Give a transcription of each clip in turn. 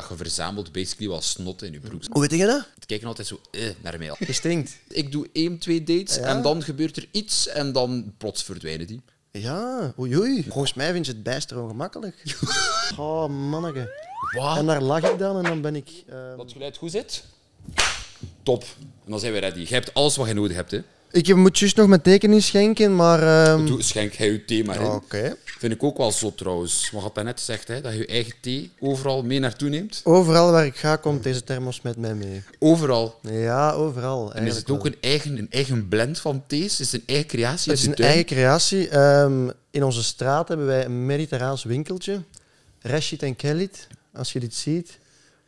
dat je verzamelt basically wel snot in je broek. Hoe weet je dat? Het kijken altijd zo eh, naar mij. Je stinkt. Ik doe één, twee dates en dan gebeurt er iets en dan plots verdwijnen die. Ja, oei Volgens mij vind je het bijster ongemakkelijk. oh, manneke. Wat? En daar lag ik dan en dan ben ik... Ehm, dat geluid goed zit? Top. En dan zijn we ready. Je hebt alles wat je nodig hebt, hè. Ik moet juist nog mijn tekening schenken, maar... Um... Doe, schenk jij je thee maar in. Oké. Vind ik ook wel zo trouwens. Wat had dat net gezegd, hè, dat je je eigen thee overal mee naartoe neemt. Overal waar ik ga, komt deze thermos met mij mee. Overal? Ja, overal. En is het ook een eigen, een eigen blend van thees? Is het een eigen creatie? Het is een eigen creatie. Ehm, in onze straat hebben wij een mediterraans winkeltje. Rashid en Kellit, als je dit ziet.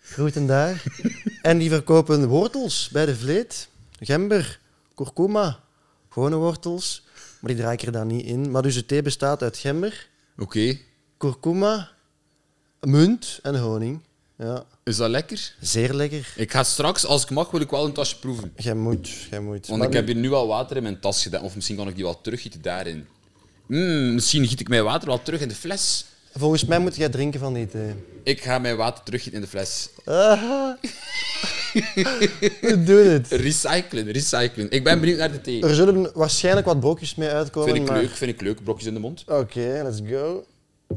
Groeten daar. en die verkopen wortels bij de vleet. Gember kurkuma, gewone wortels, maar die draai ik er dan niet in. Maar dus de thee bestaat uit gember, Oké. kurkuma, munt en honing. Ja, Is dat lekker? zeer lekker. Ik ga straks, als ik mag, wil ik wel een tasje proeven. Jij moet, jij moet. Want ik heb hier nu al water in mijn tas gedaan. Of misschien kan ik die wel teruggieten daarin. Mm, misschien giet ik mijn water wel terug in de fles. Volgens mij moet jij drinken van die thee. Ik ga mijn water teruggieten in de fles. We doen het. Recyclen, recyclen. Ik ben mm. benieuwd naar de thee. Er zullen waarschijnlijk wat brokjes mee uitkomen. Vind ik leuk, vind ik leuk. Brokjes in de mond. Oké, let's go.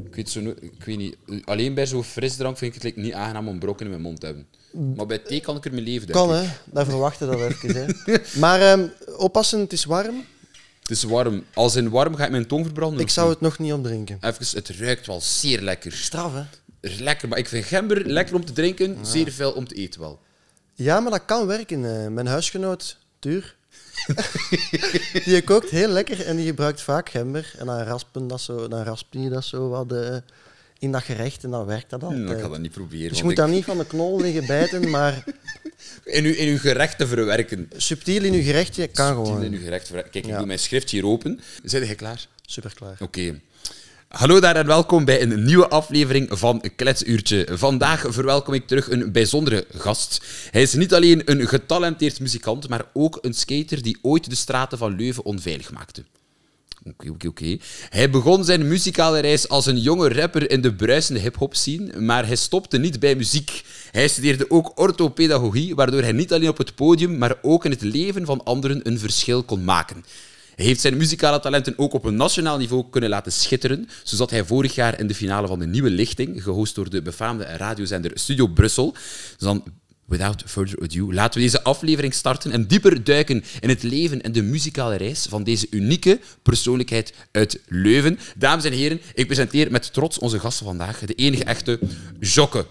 Ik weet, zo, ik weet niet, alleen bij zo'n frisdrank vind ik het niet aangenaam om brokken in mijn mond te hebben. Mm. Maar bij thee kan ik er mijn leven denk Kan, hè. Daar verwachten dat even. Hè. Maar ehm, oppassen, het is warm. Het is warm. Als in warm ga ik mijn tong verbranden. Ik zou het nog niet opdrinken. Even, het ruikt wel zeer lekker. Straf, hè? Lekker, maar ik vind gember lekker om te drinken, zeer veel om te eten wel. Ja, maar dat kan werken. Eh. mijn huisgenoot, Tuur, die kookt heel lekker en die gebruikt vaak gember. En dan, raspen dat zo, dan je dat zo wat eh, in dat gerecht en dan werkt dat altijd. ik ga dat niet proberen. Dus je moet ik... dat niet van de knol liggen bijten, maar... In uw, in uw gerecht te verwerken. Subtiel in uw gerecht, kan gewoon. Subtiel in uw gerecht verwerken. Kijk, ik doe mijn schrift hier open. Zijn je klaar? Super klaar. Oké. Hallo daar en welkom bij een nieuwe aflevering van Kletsuurtje. Vandaag verwelkom ik terug een bijzondere gast. Hij is niet alleen een getalenteerd muzikant, maar ook een skater die ooit de straten van Leuven onveilig maakte. Oké, oké, oké. Hij begon zijn muzikale reis als een jonge rapper in de bruisende hip-hop scene, maar hij stopte niet bij muziek. Hij studeerde ook orthopedagogie, waardoor hij niet alleen op het podium, maar ook in het leven van anderen een verschil kon maken heeft zijn muzikale talenten ook op een nationaal niveau kunnen laten schitteren, zat hij vorig jaar in de finale van de Nieuwe Lichting, gehost door de befaamde radiozender Studio Brussel, dus dan without further ado, laten we deze aflevering starten en dieper duiken in het leven en de muzikale reis van deze unieke persoonlijkheid uit Leuven. Dames en heren, ik presenteer met trots onze gasten vandaag, de enige echte Jokke.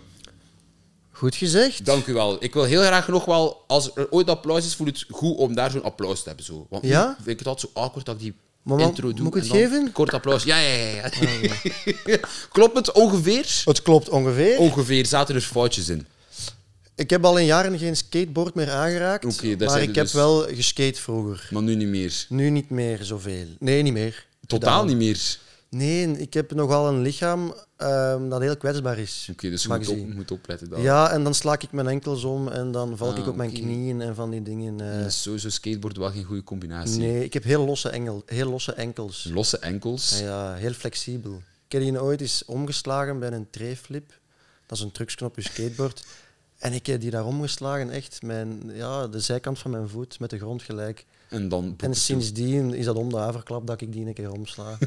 Goed gezegd. Dank u wel. Ik wil heel graag nog wel, als er ooit applaus is, voel het goed om daar zo'n applaus te hebben. Zo. Want ja? vind ik het altijd zo awkward dat ik die intro doe. Moet ik het geven? Kort applaus. Ja, ja, ja. ja. Ah, klopt het ongeveer? Het klopt ongeveer. Ongeveer. Zaten er foutjes in? Ik heb al in jaren geen skateboard meer aangeraakt. Okay, maar ik heb dus. wel geskate vroeger. Maar nu niet meer? Nu niet meer zoveel. Nee, niet meer. Totaal niet meer? Nee, ik heb nogal een lichaam ehm, dat heel kwetsbaar is. Oké, dus je moet, op, moet, opletten daar. Ja, en dan slaak ik mijn enkels om en dan val ah, ik op mijn knieën en van die dingen. Uh... Eh. zo sowieso skateboard wel geen goede combinatie. Nee, ik heb heel losse, engel, heel losse enkels. Losse enkels? Ah, ja, heel flexibel. Ik heb die ooit eens omgeslagen bij een treeflip. Dat is een trucsknop op je skateboard. En ik heb die daar omgeslagen, echt. Mijn, ja, de zijkant van mijn voet met de grond gelijk. En, dan en sindsdien is dat om de haverklap dat ik die een keer omsla.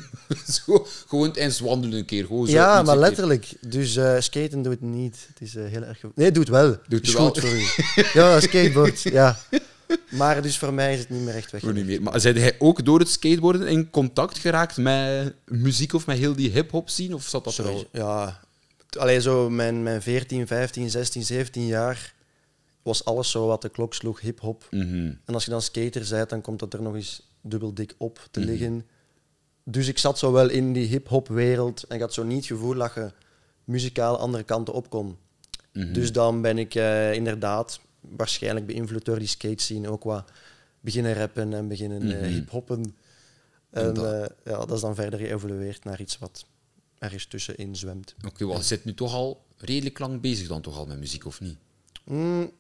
zo, gewoon eens wandelen een keer. Gewoon zo, ja, maar letterlijk. Dus eh, skaten doet het niet. Het is eh, heel erg... Nee, doet wel. Doet wel. goed voor u. ja, skateboard. Ja. Maar dus voor mij is het niet meer echt weg. Niet meer. Maar zijn hij ook door het skateboarden in contact geraakt met muziek of met heel die hip-hop scene? Of zat dat er al? Ja, alleen zo mijn, mijn 14, 15, 16, 17 jaar was alles zo wat de klok sloeg, hip-hop. Mhm. En als je dan skater bent, dan komt dat er nog eens dubbel dik op te mhm. liggen. Dus ik zat zo wel in die hip-hop wereld en ik had zo niet het gevoel dat je muzikaal andere kanten op kon. Mhm. Dus dan ben ik eh, inderdaad waarschijnlijk beïnvloed door die skate scene ook wat beginnen rappen en beginnen eh, hip-hoppen. En, eh, ja, dat is dan verder geëvolueerd naar iets wat ergens tussenin zwemt. Oké, okay, je zit nu toch al redelijk lang bezig dan toch al met muziek, of niet? Mm.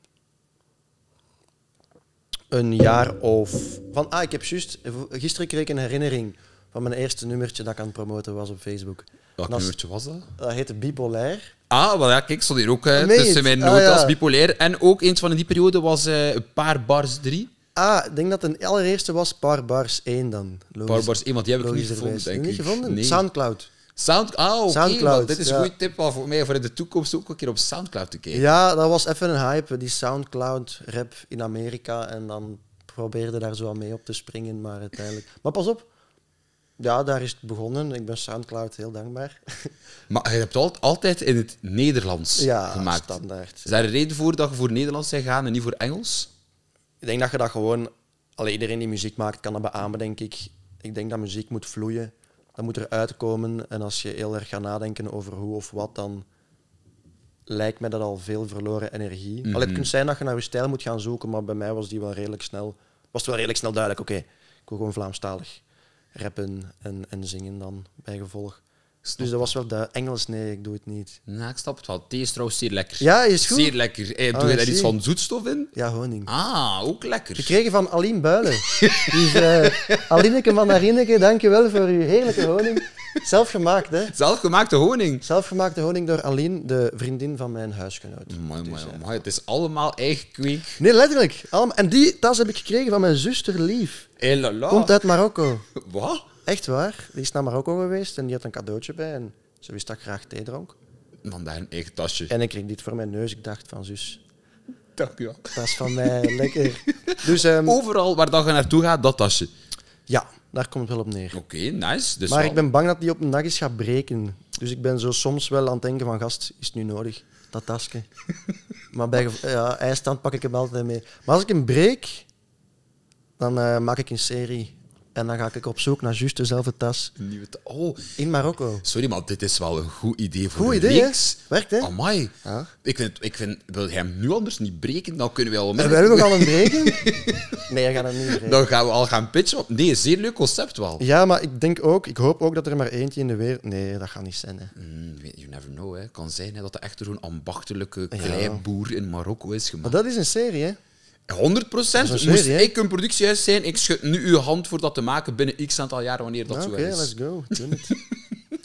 Een jaar of... Van, ah, ik heb juist... Gisteren kreeg ik een herinnering van mijn eerste nummertje dat ik aan het promoten was op Facebook. Welk nummertje was dat? Dat heette Bipolair. Ah, wel ja, kijk, stond hier ook hè, eh, tussen mijn notas, ah, Bipolair. En ook eens van in die periode was uh, Paar Bars 3. Ah, ik denk dat de allereerste was Paar Bars 1 dan. Logisch, paar Bars 1, want die heb ik niet gevonden, denk ik. Niet gevonden? Nee. Soundcloud. Ah, Soundcloud, dit is een goede tip voor mij voor in de toekomst ook een keer op Soundcloud te kijken. Ja, dat was even een hype, die Soundcloud-rap in Amerika. En dan probeerde daar zo aan mee op te springen, maar uiteindelijk... Maar pas op, ja, daar is het begonnen. Ik ben Soundcloud heel dankbaar. Maar je hebt altijd in het Nederlands gemaakt. standaard. Is daar een reden voor dat je voor Nederlands bent gaan en niet voor Engels? Ik denk dat je dat gewoon... Alleen iedereen die muziek maakt, kan dat beamen, denk ik. Ik denk dat muziek moet vloeien dat moet eruit komen. En als je heel erg gaat nadenken over hoe of wat, dan lijkt mij dat al veel verloren energie. Mm het mhm. kan zijn dat je naar je stijl moet gaan zoeken, maar bij mij was die wel redelijk snel, was het wel redelijk snel duidelijk. Oké, ik wil gewoon Vlaamstalig rappen en, en zingen dan bij gevolg. Dus dat was wel de Engels, nee, ik doe het niet. Nee, nou, ik snap het wel. Thee is trouwens zeer lekker. Ja, is goed. Zeer lekker. Hey, eh, doe ah, je daar iets van zoetstof in? Ja, honing. Ah, ook lekker. Gekregen van Aline Builen. dus uh, Alineke van Arineke, dankjewel voor uw heerlijke honing. Zelfgemaakt, hè? Zelfgemaakte honing. Zelfgemaakte honing door Aline, de vriendin van mijn huisgenoot. Mooi, dus, mooi, eh, mooi. Het is allemaal eigen kweek. Nee, letterlijk. Allemaal. En die tas heb ik gekregen van mijn zuster Lief. Komt uit Marokko. Wat? Echt waar. Die is naar Marokko geweest en die had een cadeautje bij. En ze wist dat ik graag thee dronk. Vandaar een eigen tasje. En ik kreeg dit voor mijn neus. Ik dacht van, zus... Dank je wel. Dat is van mij lekker. Dus, ehm, Overal waar dat je naartoe gaat, dat tasje. Ja, daar komt het wel op neer. Oké, nice. Dus maar ik ben bang dat die op een dag is gaat breken. Dus ik ben zo soms wel aan het denken van, gast, is het nu nodig? Dat tasje. maar bij ja, pak ik hem altijd mee. Maar als ik hem breek, dan eh, maak ik een serie en dan ga ik op zoek naar juist dezelfde tas. nieuwe oh. In Marokko. Sorry, maar dit is wel een goed idee voor goed idee, Hè? Werkt, hè? Amai. Ja. Ik, vind, ik vind... Wil jij hem nu anders niet breken? Dan kunnen we al... Hebben we nog al een breken? nee, we gaan hem niet breken. Dan gaan we al gaan pitchen. Nee, zeer leuk concept wel. Ja, maar ik denk ook... Ik hoop ook dat er maar eentje in de wereld... Nee, dat gaat niet zijn, hè. Hmm, you never know, hè. Het kan zijn hè, dat er echt zo'n ambachtelijke kleiboer in Marokko is gemaakt. Maar dat is een serie, hè. 100 procent. Moest ik een productiehuis zijn, ik schud nu uw hand voor dat te maken binnen x aantal jaar, wanneer dat zo is. Oké, let's go.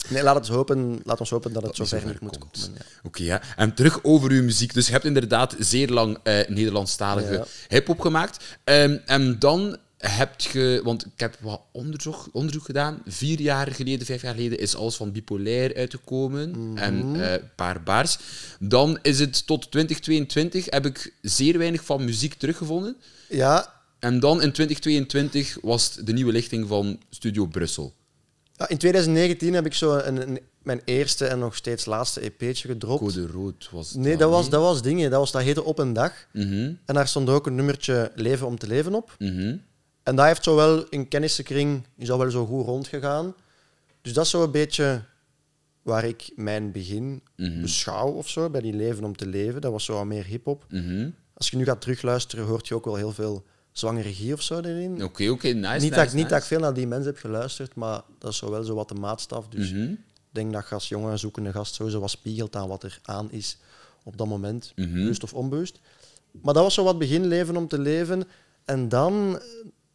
nee, laat, het hopen, laat ons hopen dat, het zo ver moet komt. komen. Ja. Oké, ja. en terug over uw muziek. Dus je hebt inderdaad zeer lang eh, Nederlandstalige hip-hop gemaakt. Ehm, en dan Hebt je, want ik heb wat onderzoek, onderzoek gedaan. Vier jaar geleden, vijf jaar geleden is alles van bipolair uitgekomen mhm. en eh, paar baars. Dan is het tot 2022 heb ik zeer weinig van muziek teruggevonden. Ja. En dan in 2022 was de nieuwe lichting van Studio Brussel. Ja, in 2019 heb ik zo een, mijn eerste en nog steeds laatste EP'tje gedropt. Code Rood was Nee, dat was, dat was dingen. Dat, was, dat heette Op een Dag. Mhm. En daar stond ook een nummertje Leven om te leven op. Mm en daar heeft zowel wel in kennissenkring is al wel zo goed rondgegaan. Dus dat is zo een beetje waar ik mijn begin mhm. beschouw of zo, bij die Leven om te leven. Dat was zo meer hip-hop. Mhm. Als je nu gaat terugluisteren, hoort je ook wel heel veel zwangere of zo erin. Oké, oké, nice. Niet, dat, ik, niet dat ik veel naar die mensen heb geluisterd, maar dat is wel zo wat de maatstaf. Dus mhm. ik denk dat je als jonge zoekende gast sowieso wat spiegelt aan wat er aan is op dat moment, bewust of onbewust. Maar dat was zo wat begin leven om te leven. En dan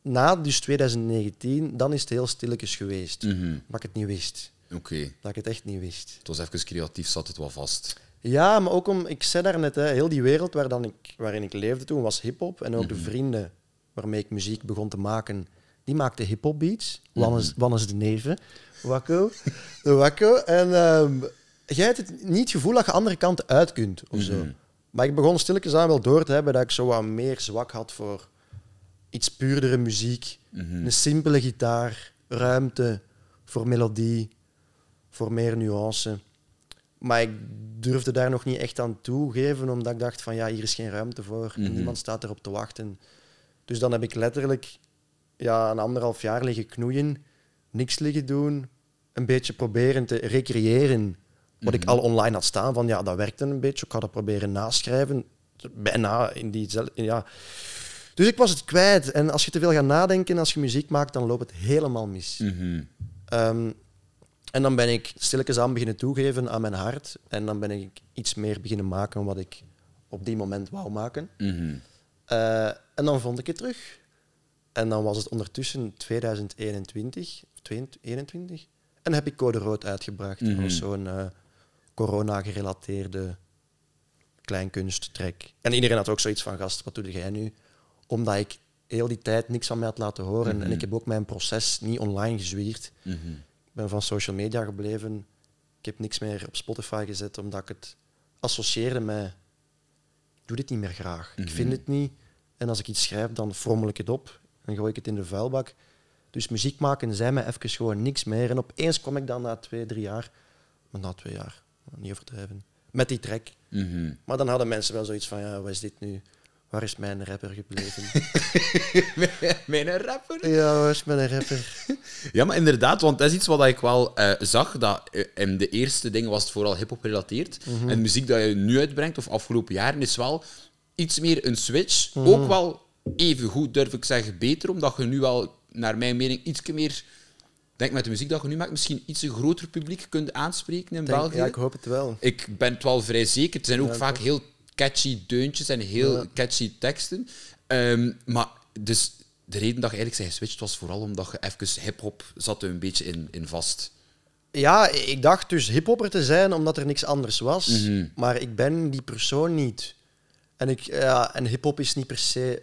na dus 2019, dan is het heel stilletjes geweest. Mm Dat ik het niet wist. Oké. Dat ik het echt niet wist. Het was even creatief, zat het wel vast. Ja, maar ook om, ik zei daarnet, hè, heel die wereld waar dan ik, waarin ik leefde toen was hip-hop. En ook de mhm. vrienden waarmee ik muziek begon te maken, die maakten hip-hop beats. Mm -hmm. de Neven, Wakko. de Wakko. En ehm, jij had het niet het gevoel dat je andere kant uit kunt of zo. Mhm. Maar ik begon stilletjes aan wel door te hebben dat ik zo wat meer zwak had voor iets puurdere muziek. Mhm. Een simpele gitaar, ruimte voor melodie, voor meer nuance. Maar ik durfde daar nog niet echt aan toegeven, omdat ik dacht van ja, hier is geen ruimte voor. en mhm. Niemand staat erop te wachten. Dus dan heb ik letterlijk ja, een anderhalf jaar liggen knoeien, niks liggen doen, een beetje proberen te recreëren. Wat ik mhm. al online had staan, van ja, dat werkte een beetje. Ik had dat proberen naschrijven. Bijna in diezelfde Ja, dus ik was het kwijt. En als je te veel gaat nadenken als je muziek maakt, dan loopt het helemaal mis. Mhm. Ehm, en dan ben ik stilletjes aan beginnen toegeven aan mijn hart. En dan ben ik iets meer beginnen maken wat ik op die moment wou maken. Mhm. Eh, en dan vond ik het terug. En dan was het ondertussen 2021, 2021. En heb ik Code Rood uitgebracht. Mm zo'n eh, corona-gerelateerde kleinkunsttrek. En iedereen had ook zoiets van, gast, wat doe jij nu? omdat ik heel die tijd niks van mij had laten horen. En mhm. ik heb ook mijn proces niet online gezwierd. Mhm. Ik ben van social media gebleven. Ik heb niks meer op Spotify gezet, omdat ik het associeerde met... Ik doe dit niet meer graag. Ik vind mhm. het niet. En als ik iets schrijf, dan frommel ik het op. En gooi ik het in de vuilbak. Dus muziek maken zei mij even gewoon niks meer. En opeens kom ik dan na twee, drie jaar... Maar na twee jaar, niet overdrijven. Met die track. Maar dan hadden mensen wel zoiets van, ja, wat is dit nu? Waar is mijn rapper gebleven? mijn rapper? Ja, waar is mijn rapper? ja, maar inderdaad, want dat is iets wat ik wel eh, zag. Dat, in eh, de eerste dingen was het vooral hip-hop gerelateerd. Mhm. En de muziek dat je nu uitbrengt, of afgelopen jaren, is wel iets meer een switch. Mhm. Ook wel even goed, durf ik zeggen, beter, omdat je nu wel, naar mijn mening, iets meer denk met de muziek dat je nu maakt, misschien iets een groter publiek kunt aanspreken in België. Ja, ik hoop het wel. Ik ben het wel vrij zeker. Het zijn ook vaak heel catchy deuntjes en heel catchy teksten. Ehm, maar dus de reden dat je eigenlijk zijn geswitcht was vooral omdat je even hip-hop zat een beetje in, in vast. Ja, ik dacht dus hiphopper te zijn omdat er niks anders was. Mhm. Maar ik ben die persoon niet. En, ik, ja, en hip-hop is niet per se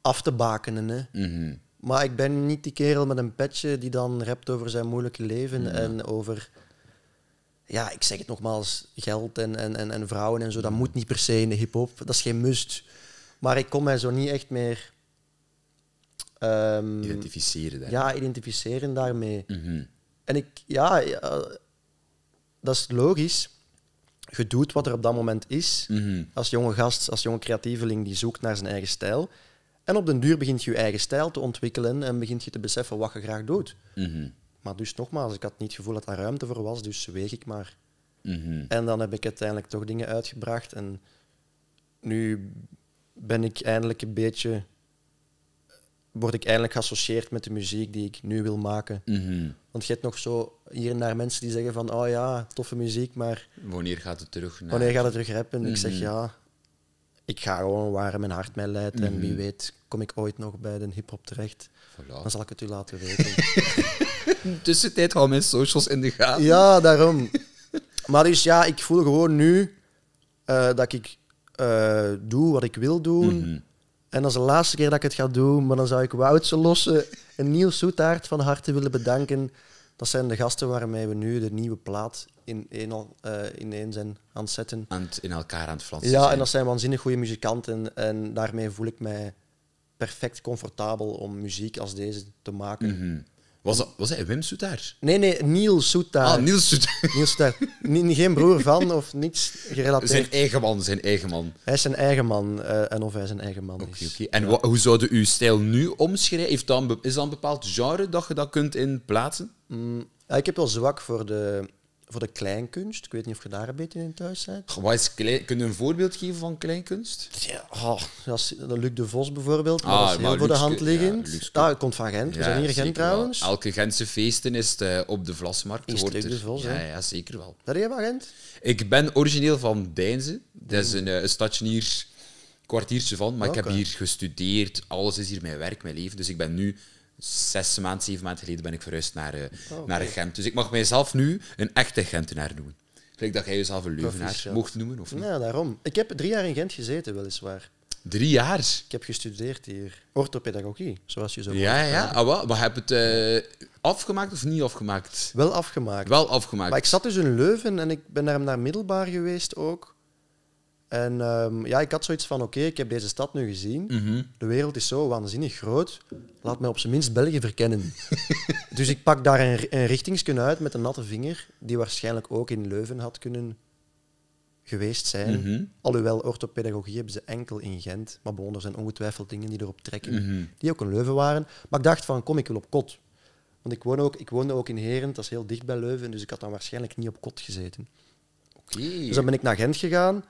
af te bakenen. Hè. Mhm. Maar ik ben niet die kerel met een petje die dan rapt over zijn moeilijke leven en over ja, ik zeg het nogmaals, geld en, en, en, vrouwen en zo, dat moet niet per se in de hip-hop. Dat is geen must. Maar ik kon mij zo niet echt meer. Ehm, identificeren daarmee. Ja, identificeren daarmee. Mhm. En ik, ja, dat is logisch. Je doet wat er op dat moment is. Mhm. Als jonge gast, als jonge creatieveling die zoekt naar zijn eigen stijl. En op den duur begint je je eigen stijl te ontwikkelen en begint je te beseffen wat je graag doet. Mm dus nogmaals, ik had niet het gevoel dat daar ruimte voor was, dus weeg ik maar. Mhm. En dan heb ik uiteindelijk toch dingen uitgebracht. En nu ben ik eindelijk een beetje. Word ik eindelijk geassocieerd met de muziek die ik nu wil maken. Mhm. Want je hebt nog zo hier en daar mensen die zeggen van oh ja, toffe muziek, maar. Wanneer gaat het terug? Naar... Wanneer gaat het terug rappen? Mm Ik zeg mhm. ja, ik ga gewoon waar mijn hart mij leidt. En wie weet, kom ik ooit nog bij de hip-hop terecht. Dan zal ik het u laten weten. tussentijd houden mijn socials in de gaten. Ja, daarom. Maar dus ja, ik voel gewoon nu eh, dat ik eh, doe wat ik wil doen. Mhm. En dat is de laatste keer dat ik het ga doen, maar dan zou ik Woutse Lossen en Niels Soetaert van harte willen bedanken. Dat zijn de gasten waarmee we nu de nieuwe plaat in, in, uh, eh, ineen zijn aan het zetten. Aan in elkaar aan het flansen. Ja, en dat zijn waanzinnig goede muzikanten. En daarmee voel ik mij perfect comfortabel om muziek als deze te maken. Mhm. Was was hij Wim Soetaar? Nee, nee, Neil Soetaar. Ah, Neil Niels geen broer van of niks gerelateerd. Zijn eigen man, zijn eigen man. Hij is zijn eigen man eh, en of hij zijn eigen man is. oké. En hoe zou je uw stijl nu omschrijven? Heeft dan, is dat een bepaald genre dat je dat kunt inplaatsen? Mm, ja, ik heb wel zwak voor de voor de kleinkunst. Ik weet niet of je daar een beetje in thuis bent. Wat is klein, kun je een voorbeeld geven van kleinkunst? Ja, oh, dat Luc de Vos bijvoorbeeld. ah, dat is heel voor de hand liggend. Ah, komt van Gent. we zijn hier Gent trouwens. Elke Gentse feesten is eh, op de Vlasmarkt. Is Luc de Vos, ja, ja, zeker wel. heb je van Gent? Ik ben origineel van Deinze. Dat is mm. een, eh, een stadje hier, kwartiertje van. Maar ik heb hier gestudeerd. Alles is hier mijn werk, mijn leven. Dus ik ben nu zes maanden, zeven maanden geleden ben ik verhuisd naar, eh, oh, naar Gent. Dus ik mag mijzelf nu een echte Gentenaar noemen. Gelijk dat jij jezelf een Leuvenaar mocht noemen, of niet? Ja, daarom. Ik heb drie jaar in Gent gezeten, weliswaar. Drie jaar? Ik heb gestudeerd hier. Orthopedagogie, zoals je zo Ja, ja. Ah, wat? Maar heb je het eh, afgemaakt of niet afgemaakt? Wel afgemaakt. Wel afgemaakt. Maar ik zat dus in Leuven en ik ben daar naar middelbaar geweest ook. En ehm, ja, ik had zoiets van, oké, ik heb deze stad nu gezien. Mhm. De wereld is zo waanzinnig groot. Laat mij op zijn minst België verkennen. dus ik pak daar een, een uit met een natte vinger, die waarschijnlijk ook in Leuven had kunnen geweest zijn. Mhm. Alhoewel, orthopedagogie hebben ze enkel in Gent. Maar bon, er zijn ongetwijfeld dingen die erop trekken, mhm. die ook in Leuven waren. Maar ik dacht van, kom, ik wil op kot. Want ik, woon ook, ik woonde ook in Herent, dat is heel dicht bij Leuven, dus ik had dan waarschijnlijk niet op kot gezeten. Dus dan ben ik naar Gent gegaan.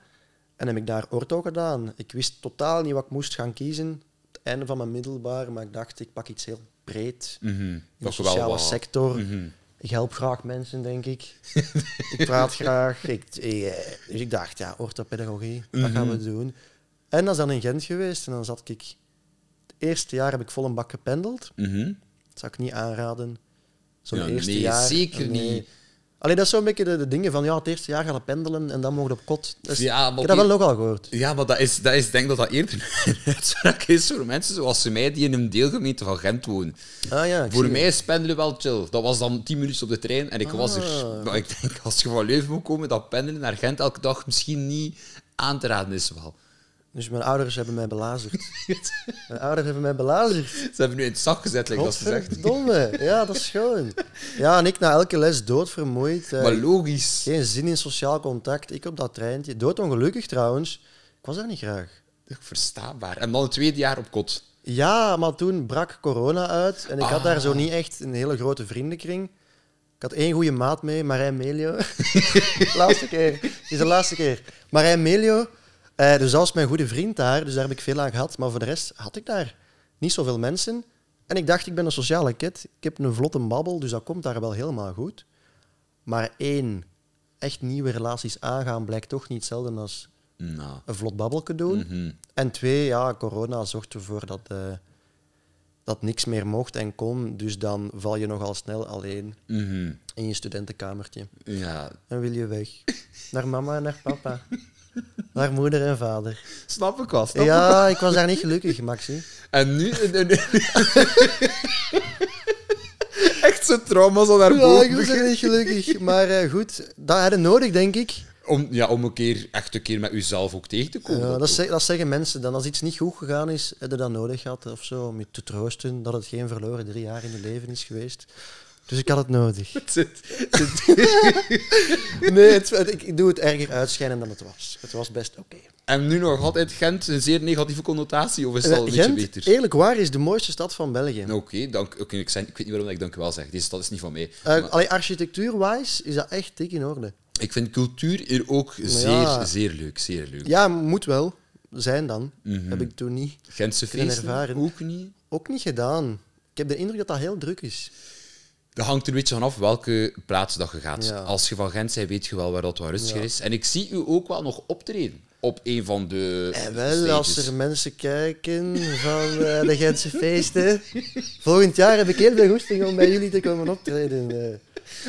En heb ik daar ortho gedaan. Ik wist totaal niet wat ik moest gaan kiezen. Het einde van mijn middelbaar, maar ik dacht, ik pak iets heel breed. Mhm. In de sociale wel... sector. Mhm. Ik help graag mensen, denk ik. ik praat graag. Eh, dus ik dacht, ja, orthopedagogie, dat mhm. gaan we doen. En dat is dan in Gent geweest. En dan zat ik... Het eerste jaar heb ik vol een bak gependeld. Dat zou ik niet aanraden. Zo'n eerste jaar... zeker nee. niet. Alleen dat is zo'n beetje de, dingen van ja, het eerste jaar gaan we pendelen en dan mogen we op kot. Dus, ja, maar dat wel nogal al gehoord. Ja, maar dat is, dat is denk dat dat eerder uitspraak is voor mensen zoals mij die in een deelgemeente van Gent wonen. Ah, ja, voor mij is pendelen wel chill. Dat was dan tien minuten op de trein en ik was er. Ah. Maar ik denk als je van Leuven moet komen, dat pendelen naar Gent elke dag misschien niet aan te raden is wel. Dus mijn ouders hebben mij belazigd. mijn ouders hebben mij belazigd. Ze hebben nu in het zak gezet, dat ze zegt. Domme, ja, dat is schoon. Ja, en ik na elke les doodvermoeid. Eh, maar logisch. Geen zin in sociaal contact. Ik op dat treintje. Doodongelukkig trouwens. Ik was daar niet graag. Verstaanbaar. En dan het tweede jaar op kot. Ja, maar toen brak corona uit en ik had daar zo ah. niet echt een hele grote vriendenkring. Ik had één goede maat mee, Marijn Melio. laatste keer. Het is de laatste keer. Marijn Melio, eh, dus dat was mijn goede vriend daar, dus daar heb ik veel aan gehad. Maar voor de rest had ik daar niet zoveel mensen. En ik dacht, ik ben een sociale kid. Ik heb een vlotte babbel, dus dat komt daar wel helemaal goed. Maar één, echt nieuwe relaties aangaan blijkt toch niet hetzelfde als nou. een vlot te doen. Mhm. En twee, ja, corona zorgt ervoor dat, eh, dat niks meer mocht en kon. Dus dan val je nogal snel alleen mhm. in je studentenkamertje. Ja. En wil je weg. naar mama en naar papa. Naar moeder en vader. Snap ik wel. ja, ik was daar niet gelukkig, Maxi. En nu... Echt zijn trauma's al naar boven. Ja, ik was daar niet gelukkig. Maar eh, goed, dat hadden nodig, denk ik. Om, ja, om een keer, echt een keer met uzelf ook tegen te komen. Ja, dat, dat, zeggen mensen dan. Als iets niet goed gegaan is, heb je dat nodig gehad eh, of zo, om je te troosten dat het geen verloren drie jaar in je leven is geweest. Dus ik had het nodig. nee, het, ik doe het erger uitschijnen dan het was. Het was best oké. En nu nog altijd Gent, een zeer negatieve connotatie, of is het eh, al een beetje beter? eerlijk waar, is de mooiste stad van België. Oké, dank. ik, ik, weet niet waarom ik dank wel zeg. Deze stad is niet van mij. Uh, eh, architectuur-wise is dat echt dik in orde. Ik vind cultuur hier ook zeer, zeer leuk, zeer leuk. Ja, moet wel. Zijn dan. Mhm. Heb ik toen niet Gentse feesten ervaren. ook niet? Ook niet gedaan. Ik heb de indruk dat dat heel druk is dat hangt er een beetje vanaf welke plaats dat je gaat. Als je van Gent bent, weet je wel waar dat wat rustiger is. En ik zie u ook wel nog optreden op een van de. En eh, wel, als er mensen kijken van eh, de Gentse feesten. volgend jaar heb ik heel veel goesting om bij jullie te komen optreden.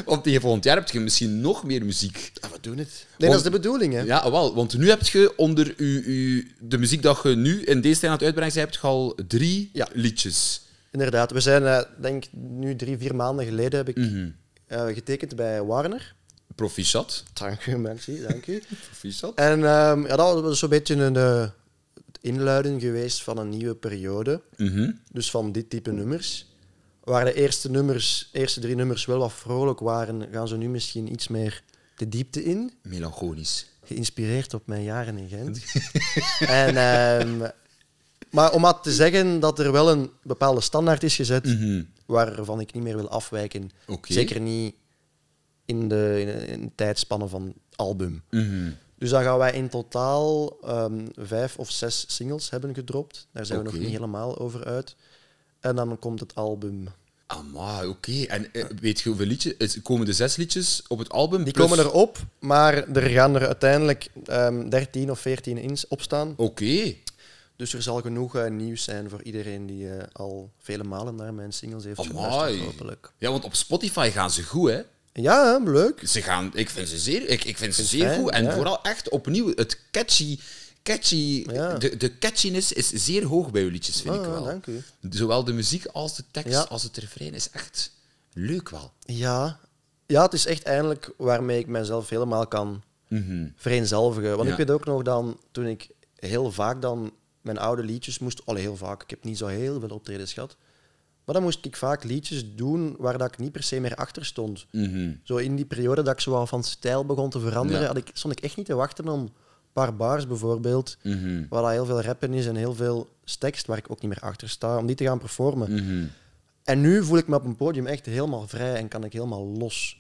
Want eh. die volgend jaar heb je misschien nog meer muziek. Ah, we doen het. Nee, dat is de bedoeling, hè? Ja, wel. Want nu heb je onder u, u, de muziek dat je nu in deze tijd aan het uitbrengen hebt, al drie liedjes. Inderdaad, we zijn, uh, denk nu drie, vier maanden geleden heb ik mhm. eh, getekend bij Warner. Proficiat. Dank u, merci, dank u. Proficiat. En ehm, ja, dat was zo'n beetje een uh, inluiden geweest van een nieuwe periode. Mhm. Dus van dit type nummers. Waar de eerste, nummers, eerste drie nummers wel wat vrolijk waren, gaan ze nu misschien iets meer de diepte in. Melancholisch. Geïnspireerd op mijn jaren in Gent. en ehm, maar om maar te zeggen dat er wel een bepaalde standaard is gezet mhm. waarvan ik niet meer wil afwijken. Zeker niet in de, in, de tijdspannen van album. Mhm. Dus dan gaan wij in totaal ehm, vijf of zes singles hebben gedropt. Daar zijn we nog niet helemaal over uit. En dan komt het album. Amai, oké. En eh, weet je hoeveel liedjes? Komen de zes liedjes op het album? Die plus... komen erop, maar er gaan er uiteindelijk ehm, dertien 13 of 14 in opstaan. Oké. Dus er zal genoeg eh, nieuws zijn voor iedereen die eh, al vele malen naar mijn singles heeft geluisterd, hopelijk. Ja, want op Spotify gaan ze goed, hè? Ja, leuk. Ze gaan, ik vind ze zeer, ik, ik vind ze zeer goed. En vooral echt opnieuw het catchy... catchy de, de catchiness is zeer hoog bij uw liedjes, vind ah, ik wel. Dank u. Zowel de muziek als de tekst als het refrein is echt leuk wel. Ja. ja, het is echt eindelijk waarmee ik mezelf helemaal kan mm -hmm. vereenzelvigen. Want ik weet ook nog dan, toen ik heel vaak dan mijn oude liedjes moest, al heel vaak, ik heb niet zo heel veel optredens gehad. Maar dan moest ik vaak liedjes doen waar dat ik niet per se meer achter stond. Mhm. Zo in die periode dat ik zo van stijl begon te veranderen, had ik, stond ik echt niet te wachten om een paar bars bijvoorbeeld, mhm. waar dat heel veel rappen is en heel veel tekst waar ik ook niet meer achter sta, om die te gaan performen. Mhm. En nu voel ik me op een podium echt helemaal vrij en kan ik helemaal los.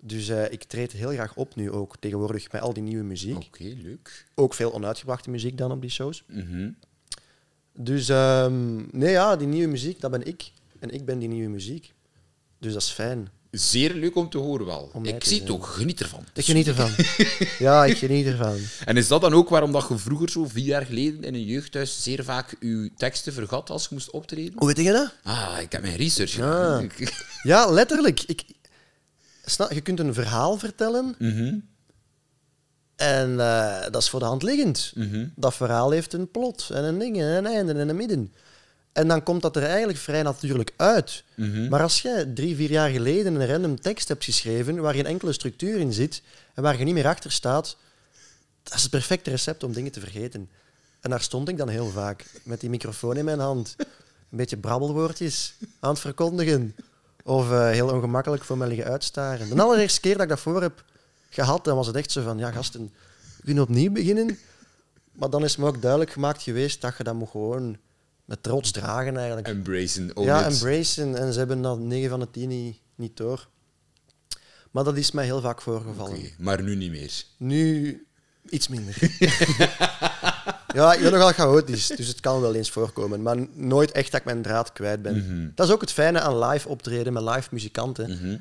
Dus eh, ik treed heel graag op nu ook tegenwoordig met al die nieuwe muziek. Oké, leuk. Ook veel onuitgebrachte muziek dan op die shows. Mhm. dus ehm, nee, ja, die nieuwe muziek, dat ben ik. En ik ben die nieuwe muziek. Dus dat is fijn. Zeer leuk om te horen wel. Ik zie het ook, geniet ervan. Ik geniet ervan. ja, ik geniet ervan. En is dat dan ook waarom dat je vroeger, zo vier jaar geleden, in een jeugdhuis zeer vaak je teksten vergat als je moest optreden? Hoe weet je dat? Ah, ik heb mijn research ah. gedaan. Ja, letterlijk. Ik, je kunt een verhaal vertellen. Mhm. En eh, dat is voor de hand liggend. Mhm. Dat verhaal heeft een plot en een ding en een einde en een midden. En dan komt dat er eigenlijk vrij natuurlijk uit. Mhm. Maar als je drie, vier jaar geleden een random tekst hebt geschreven waar geen enkele structuur in zit en waar je niet meer achter staat, dat is het perfecte recept om dingen te vergeten. En daar stond ik dan heel vaak met die microfoon in mijn hand, een beetje brabbelwoordjes aan het verkondigen. Of eh, heel ongemakkelijk voor mij liggen uitstaren. De allereerste keer dat ik dat voor heb gehad, dan was het echt zo van, ja gasten, we kunnen opnieuw beginnen. Maar dan is me ook duidelijk gemaakt geweest dat je dat moet gewoon met trots dragen eigenlijk. Embracen. Ja, embracen. En ze hebben dat 9 van de 10 niet, door. Maar dat is mij heel vaak voorgevallen. Okay, maar nu niet meer? Nu iets minder. Ja, je ben nogal chaotisch, dus het kan wel eens voorkomen. Maar nooit echt dat ik mijn draad kwijt ben. Mhm. Dat is ook het fijne aan live optreden met live muzikanten. Mm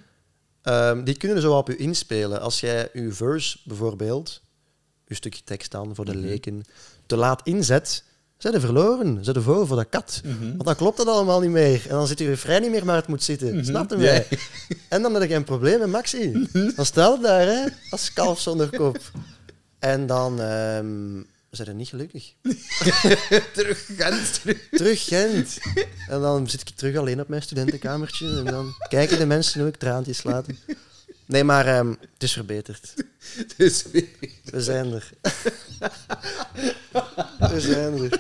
-hmm. die kunnen zo op u inspelen. Als jij uw verse bijvoorbeeld, uw stukje tekst dan voor de mhm. leken, te laat inzet, zijn verloren. Zijn er voor voor dat kat. Mhm. Want dan klopt dat allemaal niet meer. En dan zit je vrij niet meer maar het moet zitten. Mm -hmm. mij? En dan heb ik een probleem met Maxi. Mm Dan staat daar, hè, als kalf zonder kop. En dan... Ehm, we zijn niet gelukkig. terug Gent. Terug. Gent. En dan zit ik terug alleen op mijn studentenkamertje en dan kijken de mensen hoe ik traantjes laat. Nee, maar ehm, het is verbeterd. Het is verbeterd. We zijn er. We zijn er.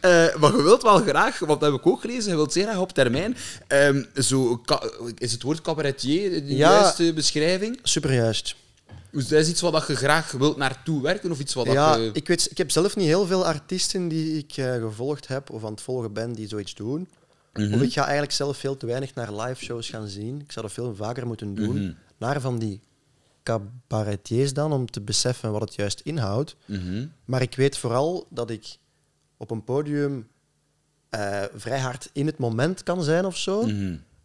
Eh, maar je wilt wel graag, want dat heb ik ook gelezen, je wilt zeer graag op termijn. Ehm, zo, is het woord cabaretier de juiste beschrijving? Superjuist. Dus dat is iets wat je graag wilt naartoe werken? Of iets wat ja, je... ik, weet, ik heb zelf niet heel veel artiesten die ik eh, gevolgd heb of aan het volgen ben die zoiets doen. Mhm. Of ik ga eigenlijk zelf veel te weinig naar live shows gaan zien. Ik zou dat veel vaker moeten doen. Mhm. Naar van die cabaretiers dan, om te beseffen wat het juist inhoudt. Mhm. Maar ik weet vooral dat ik op een podium eh, vrij hard in het moment kan zijn of zo.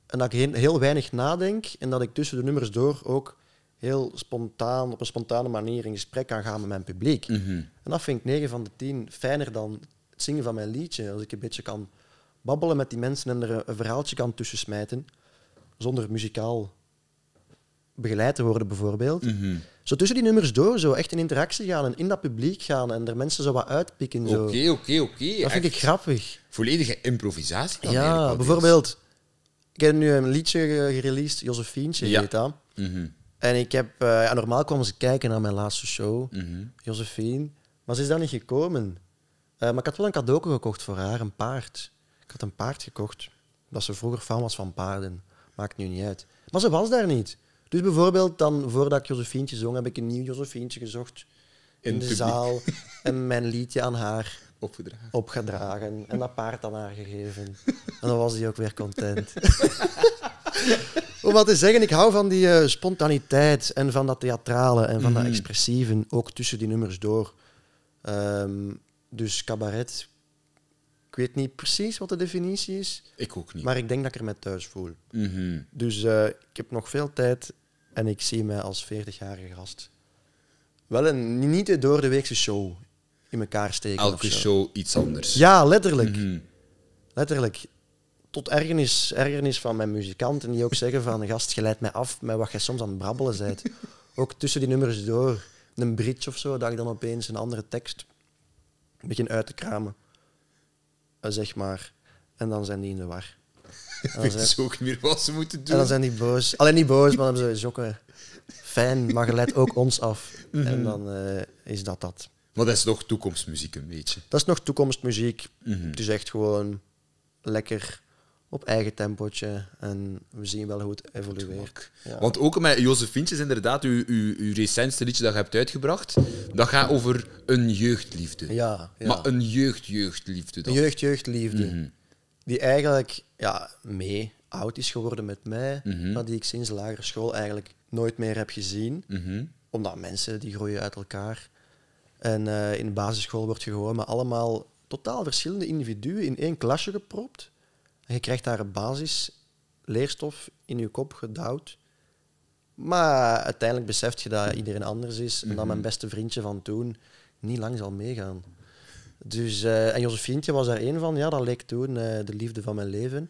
En dat ik heel weinig nadenk en dat ik tussen de nummers door ook heel spontaan, op een spontane manier in gesprek kan gaan met mijn publiek. Mhm. En dat vind ik 9 van de 10 fijner dan het zingen van mijn liedje. Als ik een beetje kan babbelen met die mensen en er een verhaaltje kan tussen smijten, zonder muzikaal begeleid te worden bijvoorbeeld. Mhm. Zo tussen die nummers door, zo echt in interactie gaan en in dat publiek gaan en er mensen zo wat uitpikken. Oké, oké, oké. Dat vind ik grappig. Volledige improvisatie dan Ja, bijvoorbeeld... Ik heb nu een liedje gereleased, Josefientje heet dat. Mhm. En ik heb, eh, ja, normaal kwamen ze kijken naar mijn laatste show, mm Josephine. Maar ze is dan niet gekomen. Eh, maar ik had wel een cadeau gekocht voor haar, een paard. Ik had een paard gekocht, Dat ze vroeger fan was van paarden. Maakt nu niet uit. Maar ze was daar niet. Dus bijvoorbeeld, dan, voordat ik Josefientje zong, heb ik een nieuw Josefientje gezocht in, de zaal en mijn liedje aan haar Opgedragen. En dat paard dan aangegeven. En dan was hij ook weer content. Om wat te zeggen, ik hou van die eh, spontaniteit en van dat theatrale en van dat mhm. expressieve, ook tussen die nummers door. Ehm, dus cabaret, ik weet niet precies wat de definitie is. Ik ook niet. Maar ik denk dat ik er mij thuis voel. Mhm. Dus eh, ik heb nog veel tijd en ik zie mij als 40-jarige gast. Wel een niet door de weekse show in elkaar steken. Elke zo. show iets anders. Ja, letterlijk. Mhm. Letterlijk. Tot ergernis, ergernis van mijn muzikanten die ook zeggen van gast, je leidt mij af met wat jij soms aan het brabbelen bent. ook tussen die nummers door. Een bridge of zo, dat ik dan opeens een andere tekst begin uit te kramen. Eh, zeg maar. En dan zijn die in de war. Weet zijn... ze dus ook meer wat ze moeten doen. En dan zijn die boos. Alleen niet boos, maar dan hebben ze jokken. Fijn, maar je leidt ook ons af. Mhm. En dan eh, is dat dat. Maar dat is nog toekomstmuziek een beetje. Dat is nog toekomstmuziek. Mhm. Het is echt gewoon lekker op eigen tempotje en we zien wel hoe het evolueert. Ja. Want ook met is inderdaad, uw, uw, uw recentste liedje dat je hebt uitgebracht, dat gaat over een jeugdliefde. Ja, ja. Maar een jeugd-jeugdliefde dan. Een jeugd-jeugdliefde. Mhm. Die eigenlijk ja, mee oud is geworden met mij, mhm. maar die ik sinds lagere school eigenlijk nooit meer heb gezien. Omdat mensen die groeien uit elkaar. En eh, in de basisschool word je gewoon maar allemaal totaal verschillende individuen in één klasje gepropt. En je krijgt daar een basisleerstof in je kop gedouwd. Maar uiteindelijk beseft je dat iedereen anders is. En dat mhm. mijn beste vriendje van toen niet lang zal meegaan. Dus, eh, en Josefientje was daar één van. Ja, dat leek toen eh, de liefde van mijn leven.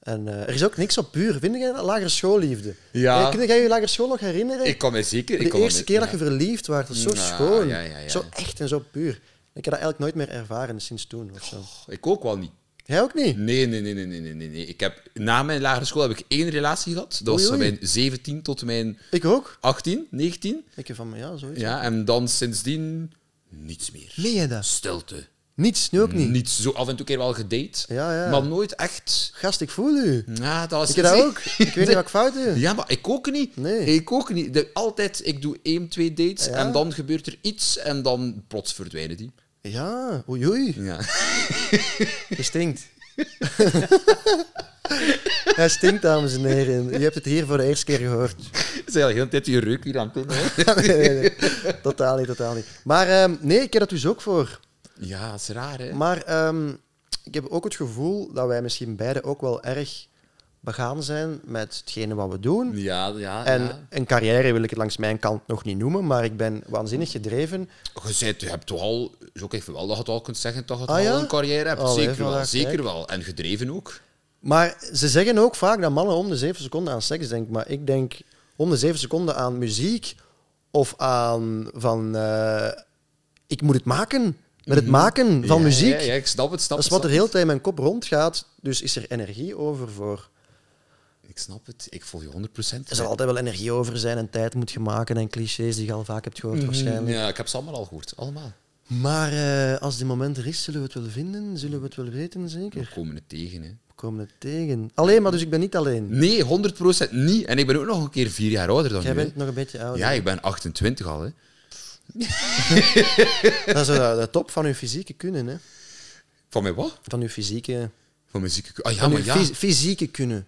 En eh, er is ook niks op puur. Vind je lagere schoolliefde? Ja. Eh, Kun je je lagere school nog herinneren? Ik kan me zeker. De ik eerste keer dat je verliefd werd, dat zo nou, schoon. zo echt en zo puur. Ik heb dat eigenlijk nooit meer ervaren sinds toen. Of zo. ik ook wel niet. Jij ook niet? Nee, nee, nee, nee, nee, nee, nee. Ik heb, na mijn lagere school heb ik één relatie gehad. Dat was van mijn 17 tot mijn... Ik ook. 18, 19. Ik heb van, ja, zoiets. Ja, en dan sindsdien niets meer. Meen je dat? Stilte. Niets, nu ook niet. Niet zo af en toe keer wel gedate, ja, ja. maar nooit echt. Gast, ik voel u. Ja, dat is ik dat ook. Ik weet niet wat ik fout heb. Ja, maar ik ook niet. Nee. Ik ook niet. altijd, ik doe één, twee dates en dan gebeurt er iets en dan plots verdwijnen die. Ja, oei oei. Ja. Je stinkt. Hij stinkt, dames en heren. Je hebt het hier voor de eerste keer gehoord. Ze zijn al heel tijd je reuk hier aan het doen. nee, nee, nee. Totaal niet, totaal niet. Maar ehm, nee, ik heb dat dus ook voor. Ja, dat is raar, hè? Maar ehm, ik heb ook het gevoel dat wij misschien beiden ook wel erg begaan zijn met hetgene wat we doen. Ja, ja, en een carrière wil ik het langs mijn kant nog niet noemen, maar ik ben waanzinnig gedreven. Je, zei, je hebt toch al, ook even wel dat je het al kunt zeggen dat je al ah, een carrière hebt. zeker wel, zeker wel. En gedreven ook. Maar ze zeggen ook vaak dat mannen om de zeven seconden aan seks denken, maar ik denk om de zeven seconden aan muziek of aan van eh, ik moet het maken met het maken van muziek. Ja, ik snap het. Snap, dat is wat er heel tijd in mijn kop rondgaat. Dus is er energie over voor. Ik snap het. Ik volg je 100%. Er zal altijd wel energie over zijn en tijd moet je maken en clichés die je al vaak hebt gehoord mhm. waarschijnlijk. Ja, ik heb ze allemaal al gehoord. Allemaal. Maar eh, als die moment er is, zullen we het wel vinden? Zullen we het wel weten, zeker? We komen het tegen, hè. We komen het tegen. Alleen maar, dus ik ben niet alleen. Nee, 100% niet. En ik ben ook nog een keer vier jaar ouder dan Jij Jij bent nog een beetje ouder. Ja, ik ben 28 al, hè. dat is de, top van uw fysieke kunnen. Hè. Van mijn wat? Van uw fysieke... Van mijn kunnen. Ah ja, maar ja. fysieke kunnen.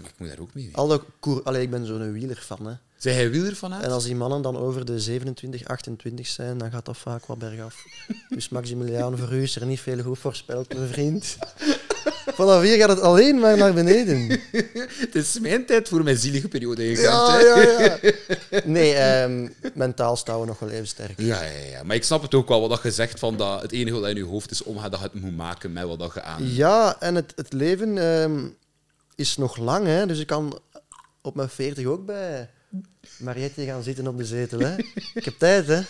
Maar ik moet daar ook mee. Al koer... Allee, ik ben zo'n wieler van. Hè. Zijn jij wieler van En als die mannen dan over de 27, 28 zijn, dan gaat dat vaak wat bergaf. dus Maximiliaan, voor u is er niet veel goed voorspeld, mijn vriend. Vanaf hier gaat het alleen maar naar beneden. het is mijn tijd voor mijn zielige periode ingegaan. Ja, ja, ja. Nee, ehm, mentaal staan we nog wel even sterk. Ja, ja, ja, maar ik snap het ook wel wat je zegt van dat het enige wat in je hoofd is omgaat, dat je het moet maken met wat je aan. Ja, en het, het leven ehm, is nog lang, hè? dus ik kan op mijn 40 ook bij Mariette gaan zitten op de zetel. Hè? Ik heb tijd, hè?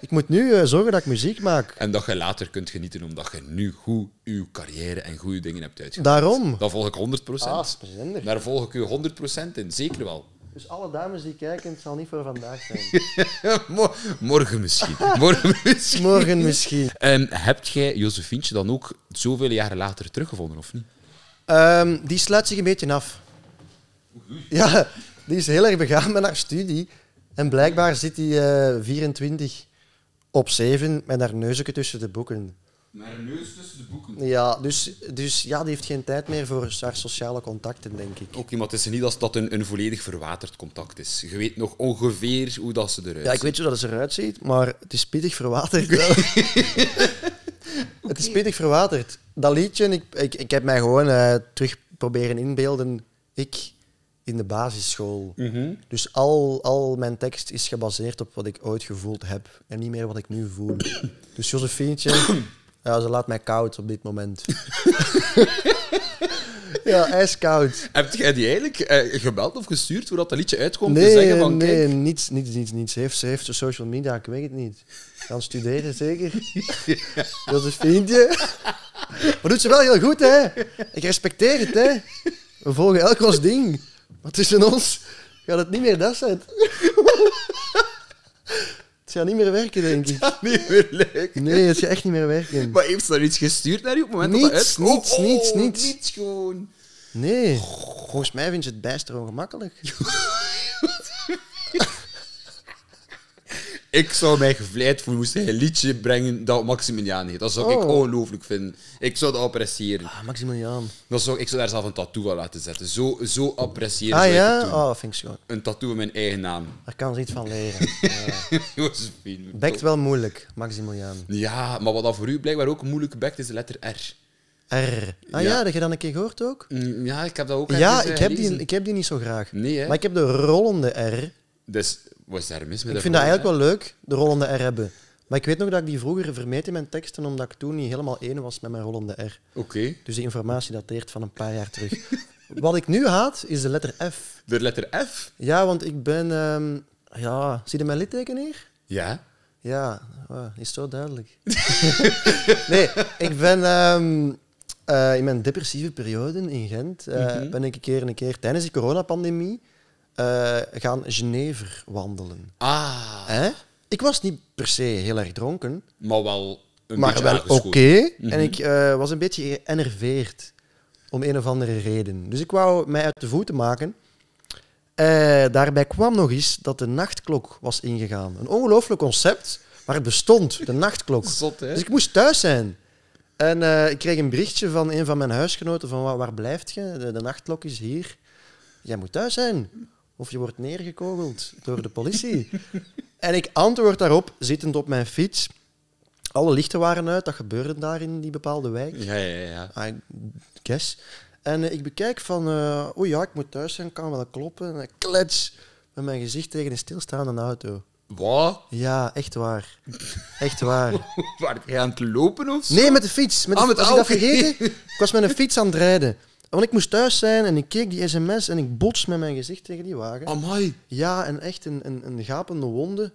Ik moet nu eh, zorgen dat ik muziek maak. En dat je later kunt genieten omdat je nu goed je carrière en goede dingen hebt uitgevoerd. Daarom. Daar volg ik 100%. Ah, Daar volg ik u 100% in, zeker wel. Dus alle dames die kijken, het zal niet voor vandaag zijn. morgen misschien. Morgen misschien. morgen ehm, misschien. hebt jij Josephine dan ook zoveel jaren later teruggevonden, of niet? Ehm, die sluit zich een beetje af. Ja, die is heel erg begaan met haar studie. En blijkbaar zit hij eh, 24 op 7 met haar neusje tussen de boeken. Met haar neus tussen de boeken? Ja, dus, dus ja, die heeft geen tijd meer voor haar sociale contacten, denk ik. Oké, okay, maar het is niet als dat een, een volledig verwaterd contact is. Je weet nog ongeveer hoe dat ze eruit ziet. Ja, ik weet hoe dat ze eruit ziet, maar het is pittig verwaterd. Het is pittig verwaterd. Dat liedje, ik, ik, ik heb mij gewoon uh, terug proberen inbeelden. Ik in de basisschool. Mhm. Dus al, al mijn tekst is gebaseerd op wat ik ooit gevoeld heb en niet meer wat ik nu voel. dus Josefientje, ja, ze laat mij koud op dit moment. ja, ijskoud. Heb jij die eigenlijk eh, gebeld of gestuurd voordat dat liedje uitkomt? Nee, te van, nee, kijk... niets, niets, niets, niets. Heeft, ze heeft social media, ik weet het niet. Kan studeren, zeker. Dat is Maar doet ze wel heel goed, hè? Ik respecteer het, hè? We volgen elk ons ding. Maar tussen ons gaat het niet meer dat zijn. het gaat niet meer werken, denk ik. Ja, niet meer leuk. Nee, het gaat echt niet meer werken. Maar heeft ze daar iets gestuurd naar je op het moment niets, het oh, oh, niets, niets, niets, gewoon. Nee, volgens mij vind je het bijster ongemakkelijk. ik zou mij gevleid voelen moest hij een liedje brengen dat Maximilian heet. Dat zou ik oh. ongelooflijk vinden. Ik zou dat appreciëren. Ah, Maximilian. Dat zou, ik zou daar zelf een tattoo aan laten zetten. Zo, zo appreciëren Ah ja? Oh, vind ik zo. Een tattoo met mijn eigen naam. Daar kan ze iets van leren. Josephine. Bekt wel moeilijk, Maximilian. Ja, maar wat dat voor u blijkbaar ook moeilijk bekt, is de letter R. R. Ah Ja. dat je dan een keer gehoord ook? Mm, ja, ik heb dat ook Ja, ik eh, heb, die, ik heb die niet zo graag. Nee, hè? Maar ik heb de rollende R. Dus wat is daar mis Ik vind dat eigenlijk wel leuk, de rollende R hebben. Maar ik weet nog dat ik die vroeger vermeed in mijn teksten, omdat ik toen niet helemaal één was met mijn rollende R. Oké. Dus die informatie dateert van een paar jaar terug. Wat ik nu haat, is de letter F. De letter F? Ja, want ik ben... Ehm, ja, zie je mijn litteken hier? Ja. Ja, is zo duidelijk. nee, ik ben... Ehm, eh, in mijn depressieve periode in Gent eh, mhm. ben ik een keer, een keer tijdens de coronapandemie uh, gaan Genever wandelen. Ah. Hè? Ik was niet per se heel erg dronken. Maar wel een maar beetje wel oké. Mhm. En ik eh, was een beetje geënerveerd Om een of andere reden. Dus ik wou mij uit de voeten maken. Eh, daarbij kwam nog eens dat de nachtklok was ingegaan. Een ongelooflijk concept, maar het bestond, de nachtklok. Dus ik moest thuis zijn. En ik kreeg een berichtje van een van mijn huisgenoten van waar, waar blijft je? De, de nachtklok is hier. Jij moet thuis zijn of je wordt neergekogeld door de politie. en ik antwoord daarop, zittend op mijn fiets. Alle lichten waren uit, dat gebeurde daar in die bepaalde wijk. Ja, ja, ja. I ah, guess. En eh, ik bekijk van, uh, oh ja, ik moet thuis zijn, kan wel kloppen. En ik klets met mijn gezicht tegen een stilstaande auto. Wat? Ja, echt waar. Echt waar. Waar jij aan het lopen ons? Nee, met de fiets. Met de, ah, ik dat vergeten? ik was met een fiets aan het rijden. Want ik moest thuis zijn en ik keek die sms en ik bots met mijn gezicht tegen die wagen. Oh Amai. Ja, en echt een, een, een gapende wonde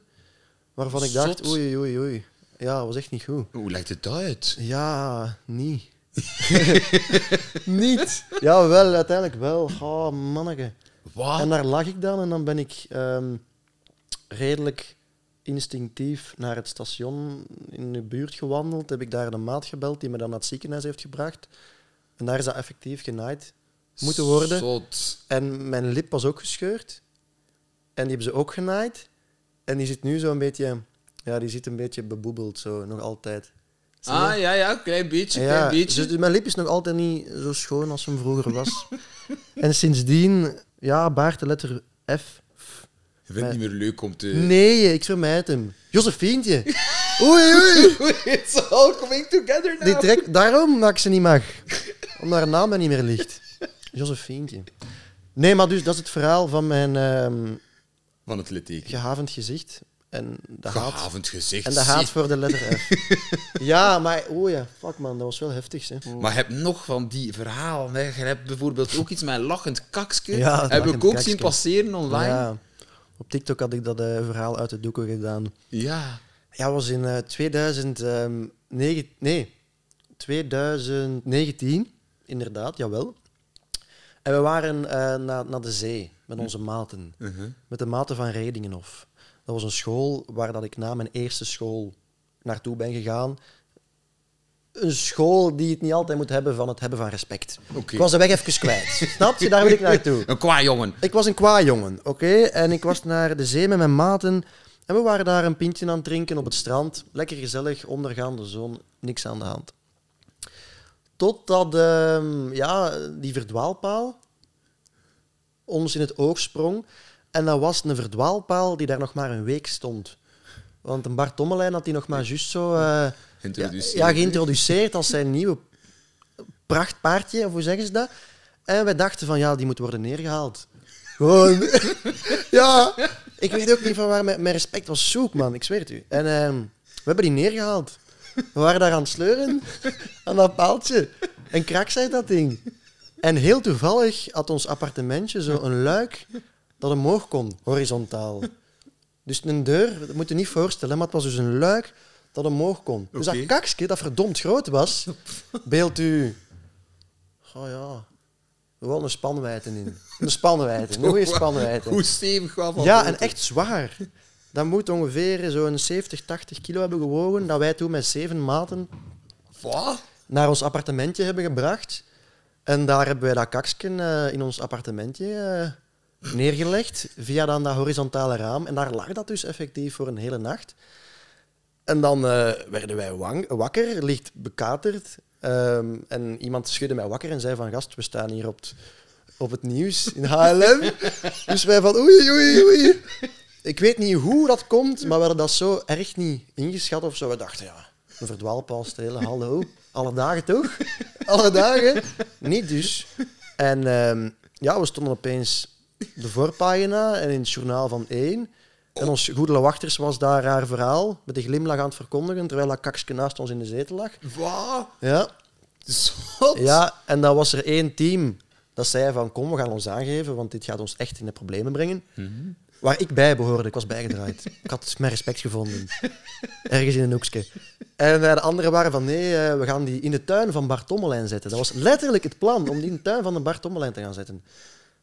waarvan ik dacht, oei, oei, oei. Ja, dat was echt niet goed. Hoe lijkt het uit? Ja, niet. niet? Ja, wel, uiteindelijk wel. Oh, manneke. Wat? En daar lag ik dan en dan ben ik ehm, redelijk instinctief naar het station in de buurt gewandeld. Heb ik daar de maat gebeld die me dan naar het ziekenhuis heeft gebracht. En daar is dat effectief genaaid moeten worden. En mijn lip was ook gescheurd. En die hebben ze ook genaaid. En die zit nu zo een beetje... Ja, die zit een beetje beboebeld, zo, nog altijd. Ah, ja, ja, klein beetje, klein beetje. Dus, dus mijn lip is nog altijd niet zo schoon als hem vroeger was. en sindsdien, ja, baart de letter F. Je bent het niet meer leuk om te... Nee, ik vermijd hem. Josefientje. Oei, oei. It's all coming together now. Die trek, daarom mag ze niet mag omdat haar naam niet meer ligt. Josephine. Nee, maar dus dat is het verhaal van mijn ehm, van het litteken. gehavend gezicht. En de Gehavend haat, gezicht. En de haat voor de letter F. ja, maar o oh ja, fuck man, dat was wel heftig. Hè. Mm. Maar heb nog van die verhaal, Hè. Je hebt bijvoorbeeld ook iets met lachend kaksken. Ja, heb ik ook zien passeren online. Ja. Op TikTok had ik dat eh, verhaal uit de doeken gedaan. Ja. Ja, was in uh, eh, 2009, ehm, nee, 2019 inderdaad, jawel. En we waren eh, naar, de zee met onze maten. Uh-huh. Met de maten van Redingenhof. Dat was een school waar dat ik na mijn eerste school naartoe ben gegaan. Een school die het niet altijd moet hebben van het hebben van respect. Okay. Ik was de weg even kwijt. Snap je? Daar wil ik naartoe. Een kwaajongen. Ik was een kwaajongen, jongen, oké? En ik was naar de zee met mijn maten. En we waren daar een pintje aan het drinken op het strand. Lekker gezellig, ondergaande zon, niks aan de hand. Totdat ehm, ja, die verdwaalpaal ons in het oog sprong. En dat was een verdwaalpaal die daar nog maar een week stond. Want een Bart Tommelijn had die nog maar juist zo... Eh, geïntroduceerd. Ja, als zijn nieuwe prachtpaardje, of hoe zeggen ze dat? En wij dachten van, ja, die moet worden neergehaald. Gewoon... ja, ik weet ook niet van waar... Mijn respect was zoek, man, ik zweer het u. En ehm, we hebben die neergehaald. We waren daar aan het sleuren, aan dat paaltje. En krak zei dat ding. En heel toevallig had ons appartementje zo een luik dat omhoog kon, horizontaal. Dus een deur, dat moet je niet voorstellen, maar het was dus een luik dat omhoog kon. Dus dat kakske, dat verdomd groot was, beeld u... Oh ja, gewoon een spanwijten in. Een spanwijten, een goede spanwijten. Hoe stevig was dat? Ja, en echt zwaar dat moet ongeveer zo'n 70, 80 kilo hebben gewogen. Dat wij toen met zeven maten naar ons appartementje hebben gebracht. En daar hebben wij dat kaksken eh, in ons appartementje eh, neergelegd via dan dat horizontale raam. En daar lag dat dus effectief voor een hele nacht. En dan eh, werden wij wakker, licht bekaterd. Ehm, en iemand schudde mij wakker en zei van gast, we staan hier op het, op het nieuws in HLM. dus wij van oei, oei, oei. Ik weet niet hoe dat komt, maar we hadden dat zo erg niet ingeschat of zo. We dachten, ja, een verdwaalpaal strelen, hallo. Oh. Alle dagen toch? Alle dagen? Niet dus. En ehm, ja, we stonden opeens de voorpagina en in het journaal van één. En ons goede wachters was daar haar verhaal met een glimlach aan het verkondigen, terwijl dat kaksje naast ons in de zetel lag. Wat? Ja. Zot. Ja, en dan was er één team dat zei van kom, we gaan ons aangeven, want dit gaat ons echt in de problemen brengen. Mhm. Waar ik bij behoorde, ik was bijgedraaid. ik had mijn respect gevonden. Ergens in een hoekje. En eh, de anderen waren van nee, eh, we gaan die in de tuin van Bart zetten. Dat was letterlijk het plan, om die in de tuin van de Bart te gaan zetten. Dat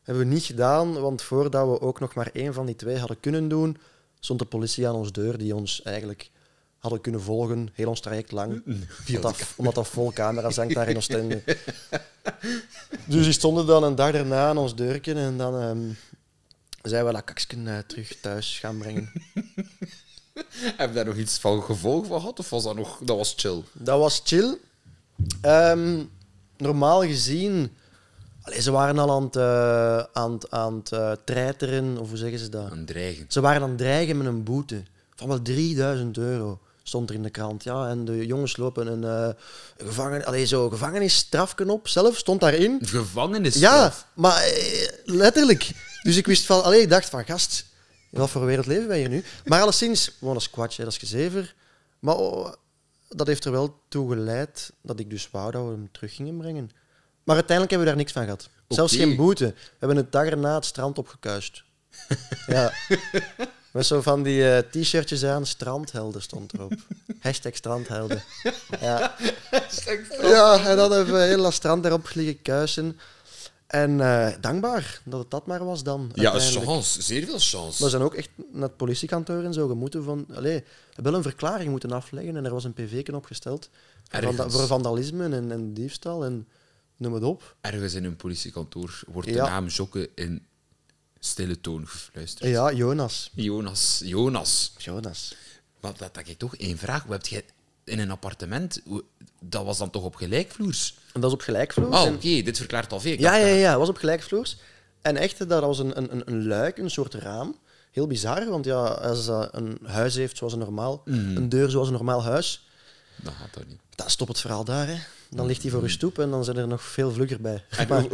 hebben we niet gedaan, want voordat we ook nog maar één van die twee hadden kunnen doen, stond de politie aan onze deur die ons eigenlijk hadden kunnen volgen, heel ons traject lang. Omdat dat, omdat vol camera's hangt daar in Oostende. Dus die stonden dan een dag daarna aan ons deurken en dan... Ehm, zijn wel dat kaksken eh, terug thuis gaan brengen. Heb je daar nog iets van gevolg van gehad? Of was dat nog... Dat was chill? Dat was chill. Ehm, normaal gezien... ze waren al aan het, eh, aan het, aan het uh, treiteren, of hoe zeggen ze dat? Aan dreigen. Ze waren aan het dreigen met een boete van wel 3000 euro stond er in de krant. Ja, en de jongens lopen een, uh, gevangen, allee, zo, gevangenisstrafken op. Zelf stond daarin. Gevangenisstraf? Ja, maar eh, letterlijk. Dus ik wist van, alleen ik dacht van, gast, in wat voor wereld leven wij hier nu? Maar alleszins, gewoon als kwartje, dat is gezever. Maar oh, dat heeft er wel toe geleid dat ik dus wou dat we hem terug gingen brengen. Maar uiteindelijk hebben we daar niks van gehad. Zelfs geen boete. We hebben een dag erna het strand opgekuist. ja. Met zo van die eh, t-shirtjes aan. Strandhelden stond erop. Hashtag strandhelden. Ja. ja, en dan hebben we heel dat strand erop gelegen kuisen. En eh, dankbaar dat het dat maar was dan. Ja, chance. Zeer veel chance. We zijn ook echt naar het politiekantoor en zo gemoeten van... Allee, we hebben een verklaring moeten afleggen en er was een pv opgesteld voor, voor vandalisme en, en diefstal en noem het op. Ergens in een politiekantoor wordt de naam Jokke in stille toon gefluisterd. Ja, Jonas. Jonas, Jonas. Jonas. Maar dat, dat ik toch één vraag. Hoe heb jij in een appartement, dat was dan toch op gelijkvloers? Dat was op gelijkvloers. Oh, oké, dit verklaart al veel. Ja, ja, ja, dat was op gelijkvloers. En echt, dat was een, een, een luik, een soort raam. Heel bizar, want ja, als een huis heeft zoals een normaal, mhm. een deur zoals een normaal huis, dat gaat dat niet. Dan stopt het verhaal daar, hè. Dan ligt hij voor uw hmm. stoep en dan zijn er nog veel vlugger bij. Maar,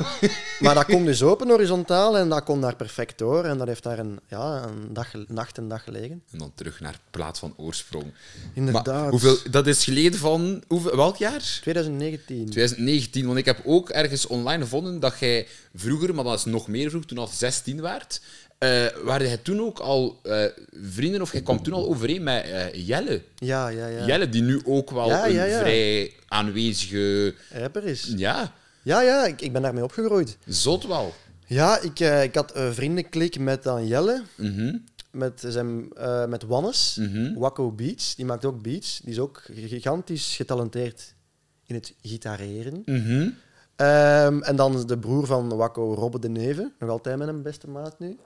maar dat komt dus open horizontaal en dat komt daar perfect door. En dat heeft daar een, ja, een dag, nacht en dag gelegen. En dan terug naar plaats van oorsprong. Inderdaad. hoeveel, dat is geleden van... Hoeveel, welk jaar? 2019. 2019, want ik heb ook ergens online gevonden dat jij vroeger, maar dat is nog meer vroeg, toen al 16 werd, uh, waren jij toen ook al eh, vrienden of jij kwam toen al overeen met eh, Jelle? Ja, ja, ja. Jelle, die nu ook wel een vrij aanwezige... Rapper is. Ja. Ja, ja, ik, ben daarmee opgegroeid. Zot wel. Ja, ik, ik had een vriendenklik met dan Jelle, mhm. met, zijn, met Wannes, mm -hmm. Beats, die maakt ook beats. Die is ook gigantisch getalenteerd in het gitareren. Mhm. Ehm, en dan de broer van Wakko, Robbe de Neve. Nog altijd een beste maat nu.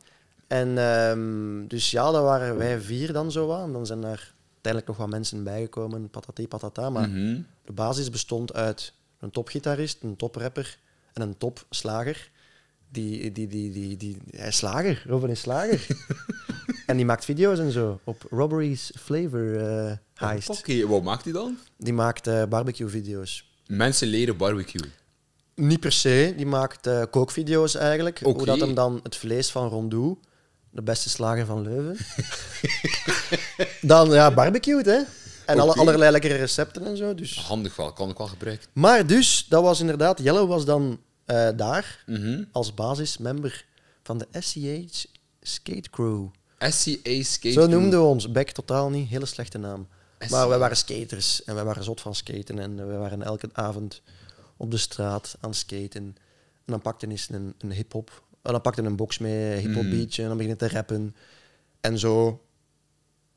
En ehm, dus ja, dat waren wij vier dan zo aan. Dan zijn er uiteindelijk nog wat mensen bijgekomen, patati patata. Maar mhm. de basis bestond uit een topgitarist, een toprapper en een topslager. Die, die, die, die, die, hij is slager, Robin is slager. en die maakt video's en zo op Robbery's Flavor uh, Heist. Oké, wat maakt hij dan? Die maakt eh, barbecue-video's. Mensen leren barbecue? Niet per se, die maakt uh, kookvideo's eigenlijk. Hoe dat hem dan het vlees van rondoe de beste slager van Leuven. dan ja, barbecued, hè. En allerlei lekkere recepten en zo. Dus. Handig wel, kan ik wel gebruiken. Maar dus, dat was inderdaad... Jelle was dan eh, daar mhm. als basismember van de SCH Skate Crew. SCA Skate Zo noemden we ons. Beck totaal niet. Hele slechte naam. Maar wij waren skaters. En wij waren zot van skaten. En we waren elke avond op de straat aan skaten. En dan pakte eens een, een hip-hop en dan pakte een box mee, hip-hop beatje, mm. en dan begin te rappen. En zo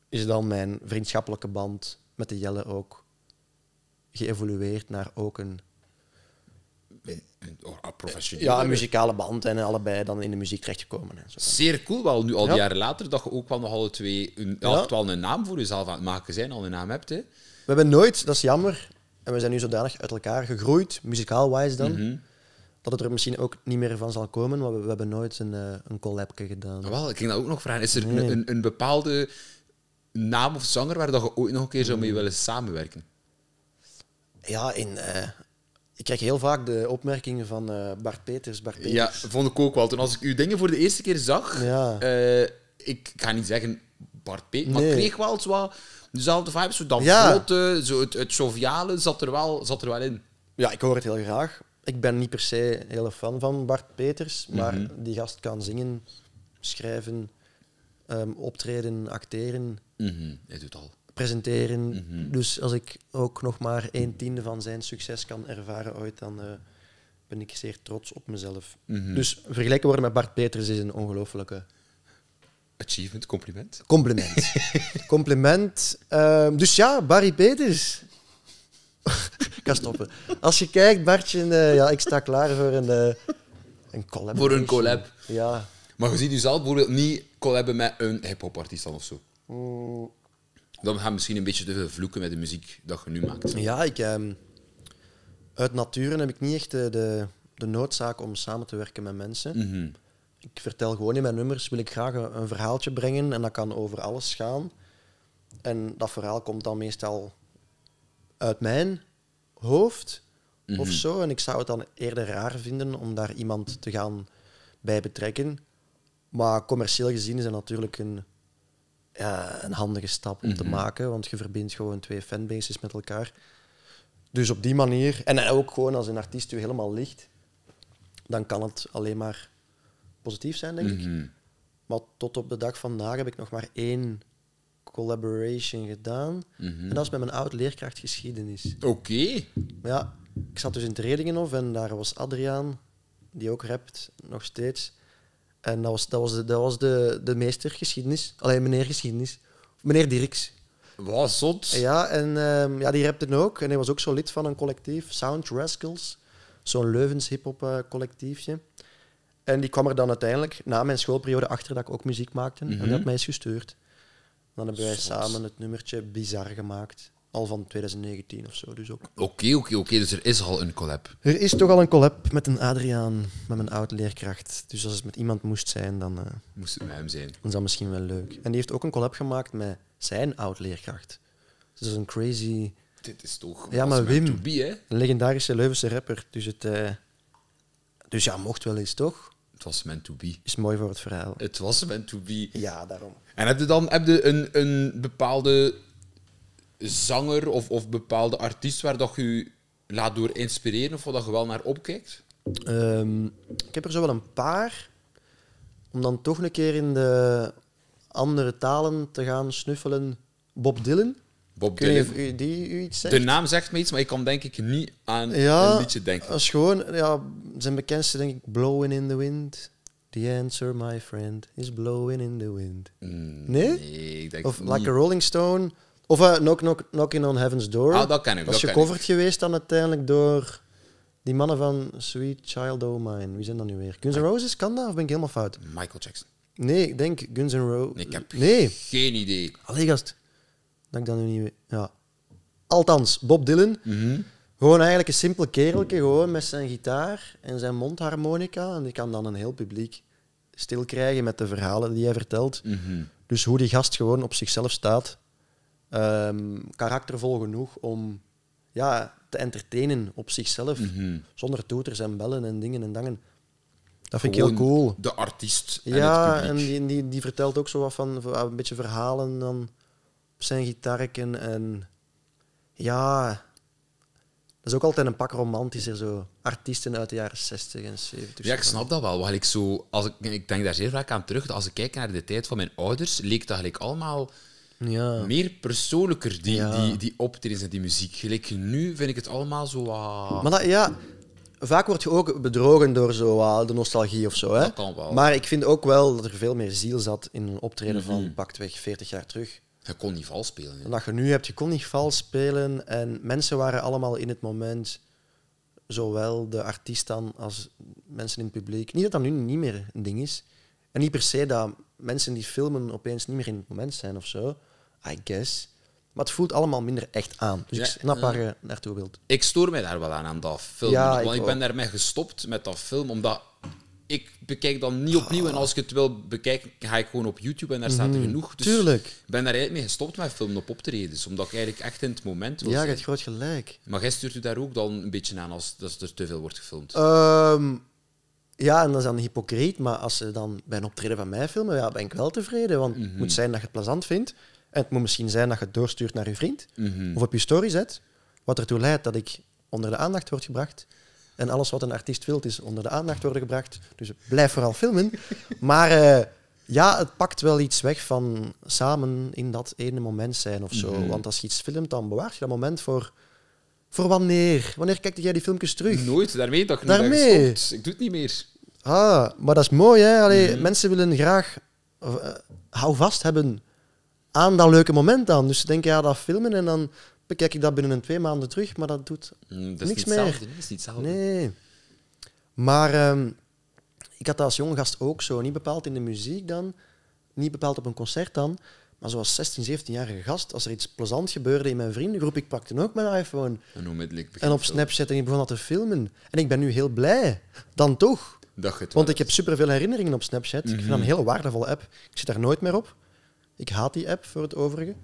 is dan mijn vriendschappelijke band met de Jelle ook geëvolueerd naar ook een ja, een muzikale band en allebei dan in de muziek terechtgekomen. Zeer cool, wel nu al die jaren later dat je ook wel nog alle twee een, wel een naam voor jezelf aan het maken zijn, al een naam hebt. Hè. We hebben nooit, dat is jammer, en we zijn nu zodanig uit elkaar gegroeid, muzikaal-wise dan, mhm dat het er misschien ook niet meer van zal komen, maar we, hebben nooit een, uh, een collabje gedaan. Ah, wel, ik ging dat ook nog vragen. Is er een, een, bepaalde naam of zanger waar dat je ooit nog een keer zou mee willen samenwerken? Ja, in, eh, ik krijg heel vaak de opmerkingen van eh, Bart Peters. Bart Peters. Ja, vond ik ook wel. Toen als ik uw dingen voor de eerste keer zag, ik ga niet zeggen Bart Peters, maar ik kreeg wel zo dezelfde vibes. Zo dat ja. zo het, het joviale zat er, wel, zat er wel in. Ja, ik hoor het heel graag ik ben niet per se een hele fan van Bart Peters, maar mhm. die gast kan zingen, schrijven, ehm, optreden, acteren. Mhm. Hij doet al. Presenteren. Mhm. Dus als ik ook nog maar een tiende van zijn succes kan ervaren ooit, dan eh, ben ik zeer trots op mezelf. Dus vergelijken worden met Bart Peters is een ongelofelijke. Achievement, compliment. Compliment. compliment. Ehm, dus ja, Barry Peters. kan stoppen. Als je kijkt, Bartje, eh, ja, ik sta klaar voor een, eh, een collab. Voor een collab. Ja. Maar je ziet jezelf dus bijvoorbeeld niet collaben met een hip-hop artiest dan of zo. Mm. Dan gaan misschien een beetje te veel vloeken met de muziek dat je nu maakt. Ja, ik, ehm, uit nature heb ik niet echt de, de, noodzaak om samen te werken met mensen. Mhm. Ik vertel gewoon in mijn nummers, wil ik graag een verhaaltje brengen en dat kan over alles gaan. En dat verhaal komt dan meestal uit mijn hoofd of mhm. zo. En ik zou het dan eerder raar vinden om daar iemand te gaan bij betrekken. Maar commercieel gezien is dat natuurlijk een, een handige stap om te mhm. maken, want je verbindt gewoon twee fanbases met elkaar. Dus op die manier, en ook gewoon als een artiest u helemaal ligt, dan kan het alleen maar positief zijn, denk ik. Mhm. Maar tot op de dag vandaag heb ik nog maar één collaboration gedaan. Mhm. En dat is met mijn oud-leerkracht geschiedenis. Oké. Ja, ik zat dus in Tredingenhof en daar was Adriaan, die ook rapt, nog steeds. En dat was, dat was, de, dat was de, de meester geschiedenis. Alleen meneer geschiedenis. Meneer Dirks. Wat zot. Ja, en ehm, ja, die rapte ook. En hij was ook zo lid van een collectief, Sound Rascals. Zo'n Leuvens hip-hop eh, collectiefje. En die kwam er dan uiteindelijk na mijn schoolperiode achter dat ik ook muziek maakte. En dat mhm. mij is gestuurd. Dan hebben wij samen het nummertje Bizar gemaakt. Al van 2019 of zo. Dus ook. Oké, oké, oké. Dus er is al een collab. Er is toch al een collab met een Adriaan, met mijn oud-leerkracht. Dus als het met iemand moest zijn, dan... Eh, moest het met hem zijn. Dan is dat misschien wel leuk. En die heeft ook een collab gemaakt met zijn oud-leerkracht. Dus dat is een crazy... Dit is toch... Ja, maar Wim, be, een legendarische Leuvense rapper. Dus, het, eh, dus ja, mocht wel eens, toch? het was meant to be. Is mooi voor het verhaal. Het was meant to be. Ja, daarom. En heb je dan heb een, een bepaalde zanger of, of bepaalde artiest waar dat je laat door inspireren of waar dat je wel naar opkijkt? Ehm, ik heb er zo wel een paar. Om dan toch een keer in de andere talen te gaan snuffelen. Bob Dylan. Bob Dylan. De naam zegt me iets, maar ik kan denk ik niet aan Ja, een liedje denken. Dat is gewoon, ja, zijn bekendste denk ik Blowing in the Wind. The answer, my friend, is blowing in the wind. Mm, nee? ik denk Of Like a Rolling Stone. Of eh, knock, knock, Knocking on Heaven's Door. Ah, dat ken ik, dat is dat gecoverd geweest dan uiteindelijk door die mannen van Sweet Child O' Mine. Wie zijn dat nu weer? Guns N' Roses, kan dat? Of ben ik helemaal fout? Michael Jackson. Nee, ik denk Guns N' Roses. Nee, ik heb Nee, geen idee. allee gast. Dat ik dat nu niet Ja. Althans, Bob Dylan. Mhm. Gewoon eigenlijk een simpel kereltje, gewoon met zijn gitaar en zijn mondharmonica. En die kan dan een heel publiek stil krijgen met de verhalen die hij vertelt. Mhm. Dus hoe die gast gewoon op zichzelf staat, ehm, karaktervol genoeg om ja, te entertainen op zichzelf. Mhm. Zonder toeters en bellen en dingen en dangen. Dat vind ik heel cool. De artiest. En ja, en die, die, die vertelt ook zo wat van een beetje verhalen. Dan op zijn gitaarken. En ja, dat is ook altijd een pak romantischer, zo artiesten uit de jaren 60 en 70. Ja, ik snap dat wel. Want ik, zo, als ik, ik denk daar zeer vaak aan terug. Als ik kijk naar de tijd van mijn ouders, leek dat eigenlijk allemaal ja. meer persoonlijker, die, die, die optredens en die muziek. Gelijk nu vind ik het allemaal zo Maar ja, vaak word je ook bedrogen door zo, de nostalgie of zo. Hè? kan wel. Maar ik vind ook wel dat er veel meer ziel zat in een optreden van pakt weg 40 jaar terug. Je kon niet vals spelen. Wat je nu hebt, je kon niet vals spelen. En mensen waren allemaal in het moment, zowel de artiest dan als mensen in het publiek. Niet dat dat nu niet meer een ding is. En niet per se dat mensen die filmen opeens niet meer in het moment zijn of zo. I guess. Maar het voelt allemaal minder echt aan. Dus ja, ik snap waar naartoe wilt. Ik stoor mij daar wel aan, aan dat film. want ik ben daarmee gestopt met dat film, omdat ik bekijk dan niet opnieuw. En als ik het wil bekijken, ga ik gewoon op YouTube en daar staat er mhm. genoeg. Dus Tuurlijk. Ik ben daar eigenlijk mee gestopt met filmen op optredens, omdat ik eigenlijk echt in het moment was. Ja, je hebt groot gelijk. Maar jij stuurt u daar ook dan een beetje aan als, als er te veel wordt gefilmd. Ehm, ja, en dat is dan hypocriet, maar als ze dan bij een optreden van mij filmen, ja, ben ik wel tevreden. Want het mhm. moet zijn dat je het plezant vindt. En het moet misschien zijn dat je het doorstuurt naar je vriend. Mhm. Of op je story zet. Wat ertoe leidt dat ik onder de aandacht word gebracht. En alles wat een artiest wil, is onder de aandacht worden gebracht. Dus blijf vooral filmen. Maar eh, ja, het pakt wel iets weg van samen in dat ene moment zijn of zo. Mhm. Want als je iets filmt, dan bewaar je dat moment voor... Voor wanneer? Wanneer kijkt jij die filmpjes terug? Nooit, daarmee toch nooit? daarmee. Ik doe het niet meer. Ah, maar dat is mooi, hè? Allee, mhm. Mensen willen graag eh, hou vast hebben aan dat leuke moment dan. Dus ze denken, ja, dat filmen en dan bekijk ik dat binnen een twee maanden terug, maar dat doet mm, niks meer. dat is niet hetzelfde. Nee. Maar ehm, ik had dat als jonge gast ook zo. Niet bepaald in de muziek dan, niet bepaald op een concert dan, maar zoals 16, 17-jarige gast, als er iets plezant gebeurde in mijn vriendengroep, ik pakte ook mijn iPhone. En op Snapchat en ik begon dat te filmen. En ik ben nu heel blij. Dan toch. je het Want ik heb superveel herinneringen op Snapchat. Ik vind dat een mhm. heel waardevolle app. Ik zit daar nooit meer op. Ik haat die app voor het overige.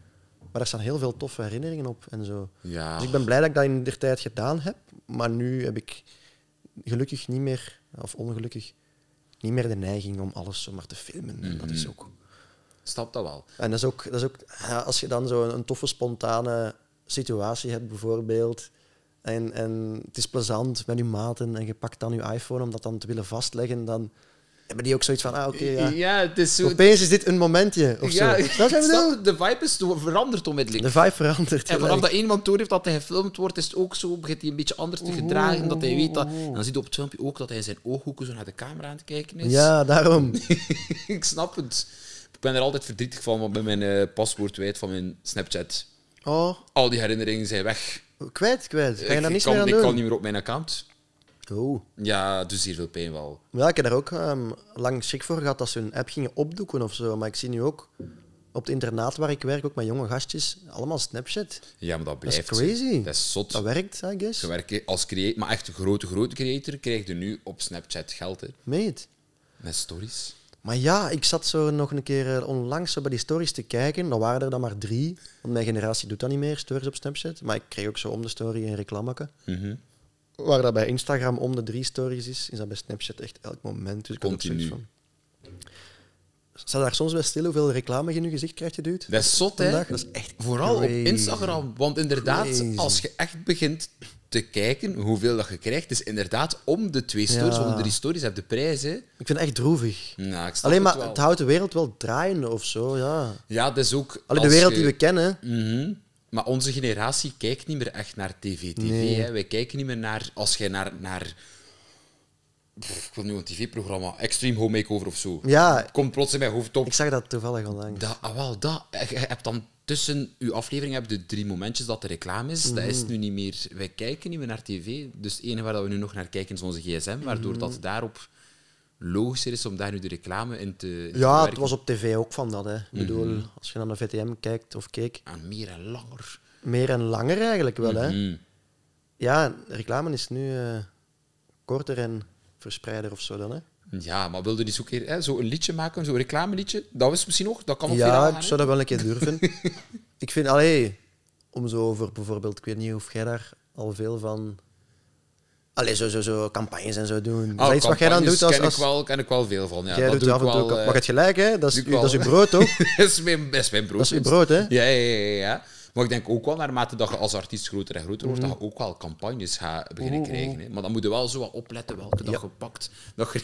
Maar er staan heel veel toffe herinneringen op en zo. Ja. Dus ik ben blij dat ik dat in de tijd gedaan heb. Maar nu heb ik gelukkig niet meer, of ongelukkig, niet meer de neiging om alles zomaar te filmen. Dat is mhm. ook... Snap dat wel. En dat is ook... Dat is ook als je dan zo'n een toffe, spontane situatie hebt, bijvoorbeeld... En, en het is plezant met je maten en je pakt dan je iPhone om dat dan te willen vastleggen, dan maar die ook zoiets van, ah, oké, ja. ja. is Opeens is dit een momentje, of ja, zo. De vibe is veranderd onmiddellijk. De vibe verandert. En vanaf dat iemand door heeft dat hij gefilmd wordt, is het ook zo, begint hij een beetje anders te gedragen, dat hij weet dat... En dan ziet op het filmpje ook dat hij zijn ooghoeken zo naar de camera aan het kijken is. Ja, daarom. ik snap het. Ik ben er altijd verdrietig van, want bij mijn uh, paswoord wijd van mijn Snapchat. Oh. Al die herinneringen zijn weg. Kwijt, kwijt. Ik kan niet meer op mijn account. Oh. Ja, dus hier veel pijn wel. Ja, ik heb daar ook ehm, lang schrik voor gehad dat ze hun app gingen opdoeken of zo. Maar ik zie nu ook op het internaat waar ik werk, ook met jonge gastjes, allemaal Snapchat. Ja, maar dat blijft. Dat is crazy. Dat is zot. Dat werkt, I guess. Je als creator, maar echt een grote, grote creator krijg je nu op Snapchat geld. Hè. Meet. Met stories. Maar ja, ik zat zo nog een keer eh, onlangs bij die stories te kijken. Dan waren er dan maar drie. Want mijn generatie doet dat niet meer, stories op Snapchat. Maar ik kreeg ook zo om de story een reclameke. Mm Waar dat bij Instagram om de drie stories is, is dat bij Snapchat echt elk moment. Dus Continu. Van. Staat daar soms wel stil hoeveel reclame je in je gezicht krijgt geduwd? Dat is zot, hè? Dat is echt Vooral op Instagram. Want inderdaad, als je echt begint te kijken hoeveel dat je krijgt, is inderdaad om de twee stories, om de drie stories, heb de prijs. Hè. Ik vind het echt droevig. Nou, Alleen maar het, houdt de wereld wel draaiende of zo. Ja, ja dat is ook. Alleen de wereld die we kennen. Mhm. Maar onze generatie kijkt niet meer echt naar tv. TV Wij kijken niet meer naar... Als jij naar... naar ik wil nu een tv-programma, Extreme Home Makeover of zo. Ja. Komt plots in mijn hoofd op. Ik zag dat toevallig al. Dat, ah, wel, dat. Je hebt dan tussen uw aflevering heb je drie momentjes dat de reclame is. Dat is mhm. nu niet meer... Wij kijken niet meer naar tv. Dus het enige waar we nu nog naar kijken is onze gsm, waardoor mhm. dat daarop logischer is om daar nu de reclame in te. In ja, het was op tv ook van dat. Hè. Ik mhm. bedoel, als je naar de VTM kijkt of keek. En ah, meer en langer. Meer en langer eigenlijk wel. hè. Mhm. Ja, reclame is nu eh, korter en verspreider of zo dan. Hè. Ja, maar wilde die zo, keer, hè, zo een liedje maken, zo'n reclameliedje? Dat is misschien nog, dat kan nog Ja, ik zou dat wel een keer durven. ik vind, allee, om zo over bijvoorbeeld, ik weet niet of jij daar al veel van alleen zo, zo, zo campagnes en zo doen. Oh, dat iets wat jij dan doet als... Ken, als... Ik wel, ken ik wel veel van, ja. Jij dat doet af en toe... Wel, eh, maar het gelijk, hè? Dat is, dat is uw brood, toch? dat is mijn, best mijn brood. Dat is uw brood, hè? Ja, ja, ja, ja. Maar ik denk ook wel, naarmate dat je als artiest groter en groter wordt, dat mhm. je ook wel campagnes gaat beginnen mhm, krijgen. Mhm. Hè. Maar dan moet je wel zo wat opletten welke dat je Dat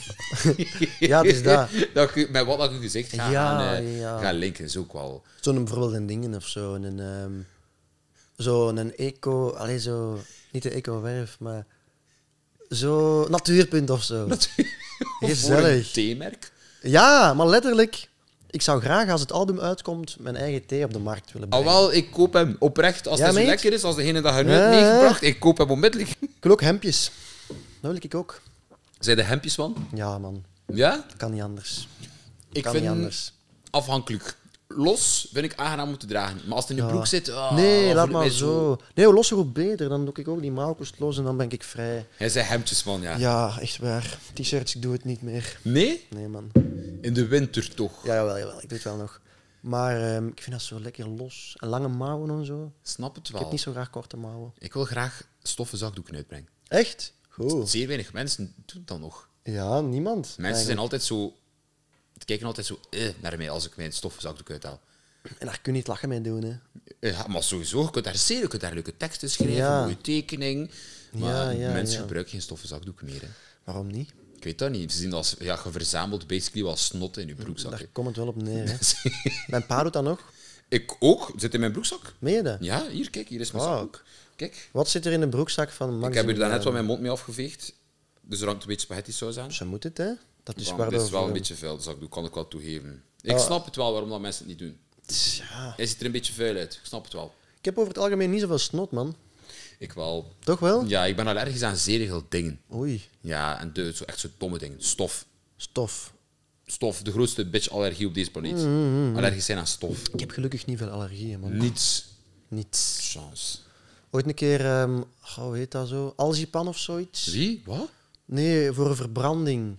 ja, dus dat. dat je, met wat dat je gezegd gaat eh, gaan linken, is ook wel... Zo'n bijvoorbeeld in dingen of zo. Een, um, zo'n eco... alleen zo... Niet de eco-werf, maar... Zo, natuurpunt of zo. Natuur. Gezellig. theemerk? Ja, maar letterlijk. Ik zou graag, als het album uitkomt, mijn eigen thee op de markt willen ah, brengen. Ah, wel, ik koop hem oprecht. Als ja, het zo lekker is, als degene dat hij nu heeft meegebracht, ik koop hem onmiddellijk. Ik wil ook hempjes. Dat wil ik ook. Zijn de hempjes van? Ja, man. Ja? Dat kan niet anders. ik kan vind niet anders. afhankelijk los vind ik aangenaam moeten dragen. Maar als het in de broek zit. Ah, nee, laat maar zo. Nee, los goed beter. Dan doe ik ook die maalkost los en dan ben ik vrij. Hij zei hemdjes, man, ja. Ja, echt waar. T-shirts, ik doe het niet meer. Nee? Nee, man. In de winter toch? Ja, jawel, jawel. Ik doe het wel nog. Maar ehm, ik vind dat zo lekker los. En lange mouwen en zo. Snap het wel. Ik heb niet zo graag korte mouwen. Ik wil graag stoffen zakdoeken uitbrengen. Echt? Goed. Zeer weinig mensen doen dat nog. Ja, niemand. Mensen zijn altijd zo het kijken altijd zo eh, naar mij als ik mijn stoffenzakdoek uithaal. En daar kun je niet lachen mee doen, hè? Eh, ja, maar sowieso. Je kunt daar zeer, je kunt daar leuke teksten schrijven, ja. tekening. Maar ja, ja, mensen gebruiken geen stoffenzakdoek meer. Hè. Waarom niet? Ik weet dat niet. Ze zien als, ja, je verzamelt basically wel snot in je broekzak. Daar komt het wel op neer, hè? mijn pa doet dat nog. Ik ook. Zit in mijn broekzak. Meen Ja, hier, kijk. Hier is mijn wow. zak. Kijk. Wat zit er in de broekzak van Max? Ik heb hier net wel mijn mond mee afgeveegd. Dus er hangt een beetje spaghetti saus aan. Zo moet het, hè? Dat is waar. is wel een beetje vuil, dus dat kan ik wel toegeven. Ik ah. snap het wel waarom dat mensen het niet doen. Ja. Hij ziet er een beetje vuil uit, ik snap het wel. Ik heb over het algemeen niet zoveel snot, man. Ik wel. Toch wel? Ja, ik ben allergisch aan zeer veel dingen. Oei. Ja, en de, zo, echt zo domme dingen. Stof. Stof. Stof, de grootste bitch-allergie op deze planeet. Mm, mm, mm, allergisch zijn aan stof. Ik heb gelukkig niet veel allergieën, man. Niets. Niets. Chance. Ooit een keer, um, hoe heet dat zo? Algipan of zoiets? Zie? Wat? Nee, voor een verbranding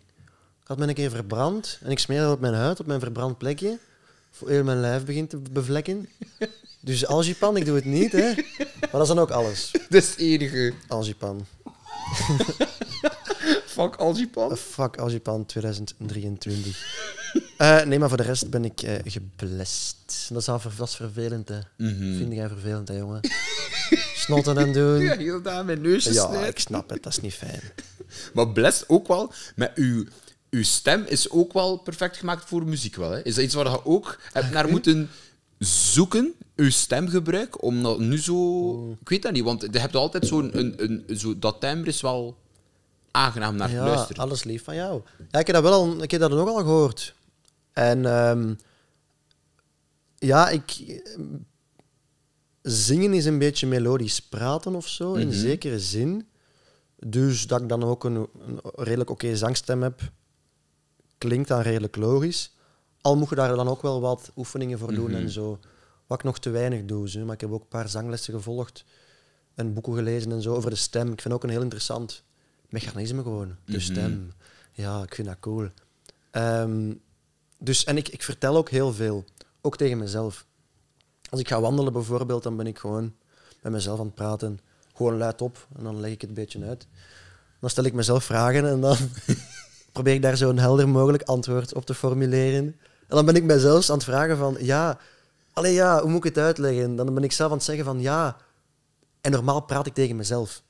dat ben een keer verbrand en ik smeer dat op mijn huid, op mijn verbrand plekje. Voor heel mijn lijf begint te bevlekken. Dus algipan, ik doe het niet, hè. Maar dat is dan ook alles. Dat is het enige. Algipan. fuck algipan. Eh, fuck algipan 2023. Uh, eh, nee, maar voor de rest ben ik uh, geblest. Dat is, al vast vervelend, hè. Mm -hmm. Vind jij vervelend, hè, jongen? Snotten en doen. Ja, heel daar mijn neus Ja, ik snap het. Dat is niet fijn. Maar blest ook wel met uw uw stem is ook wel perfect gemaakt voor muziek. Wel, hè? Is dat iets waar je ook hebt naar moeten zoeken, uw stemgebruik, om dat nu zo... Oh. Ik weet dat niet, want je hebt altijd zo'n... Een, een, zo, dat timbre is wel aangenaam naar te ja, alles lief van jou. Ja, ik heb dat wel al, ik heb dat ook al gehoord. En ehm, ja, ik... Eh, zingen is een beetje melodisch praten of zo, in mhm. zekere zin. Dus dat ik dan ook een, een redelijk oké zangstem heb, klinkt dan redelijk logisch. Al moet je daar dan ook wel wat oefeningen voor doen en mhm. zo. Wat ik nog te weinig doe. Zo. Maar ik heb ook een paar zanglessen gevolgd en boeken gelezen en zo over de stem. Ik vind ook een heel interessant mechanisme gewoon. De mhm. stem. Ja, ik vind dat cool. Ehm, dus, en ik, ik vertel ook heel veel. Ook tegen mezelf. Als ik ga wandelen bijvoorbeeld, dan ben ik gewoon met mezelf aan het praten. Gewoon luid op en dan leg ik het een beetje uit. Dan stel ik mezelf vragen en dan probeer ik daar zo'n helder mogelijk antwoord op te formuleren. En dan ben ik mijzelf aan het vragen van, ja, allee ja, hoe moet ik het uitleggen? Dan ben ik zelf aan het zeggen van, ja. En normaal praat ik tegen mezelf.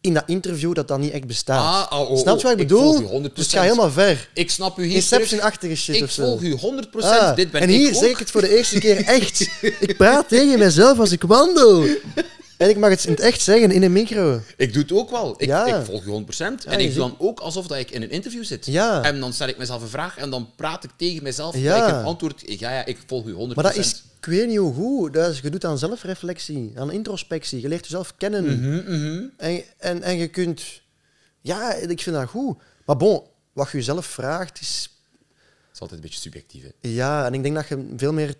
In dat interview dat dat niet echt bestaat. Ah, oh, oh, oh, snap je wat ik, bedoel? Dus ga helemaal ver. Ik snap u hier Inception-achtige shit Ik volg u 100%. Ah, dit ben en hier ik zeg ik het voor de eerste keer echt. ik praat tegen mezelf als ik wandel. En ik mag het in het echt zeggen, in een micro. Ik doe het ook wel. Ik, ik volg je 100%. en ik doe dan ook alsof dat ik in een interview zit. Ja. En dan stel ik mezelf een vraag en dan praat ik tegen mezelf. en ik antwoord... Ja, ja, ik volg je 100%. Maar dat is... Ik weet niet hoe goed. is. je doet aan zelfreflectie, aan introspectie. Je leert jezelf kennen. Mhm, mhm. En, en, en je kunt... Ja, ik vind dat goed. Maar bon, wat je jezelf vraagt is... Het is altijd een beetje subjectief, hè? Ja, en ik denk dat je veel meer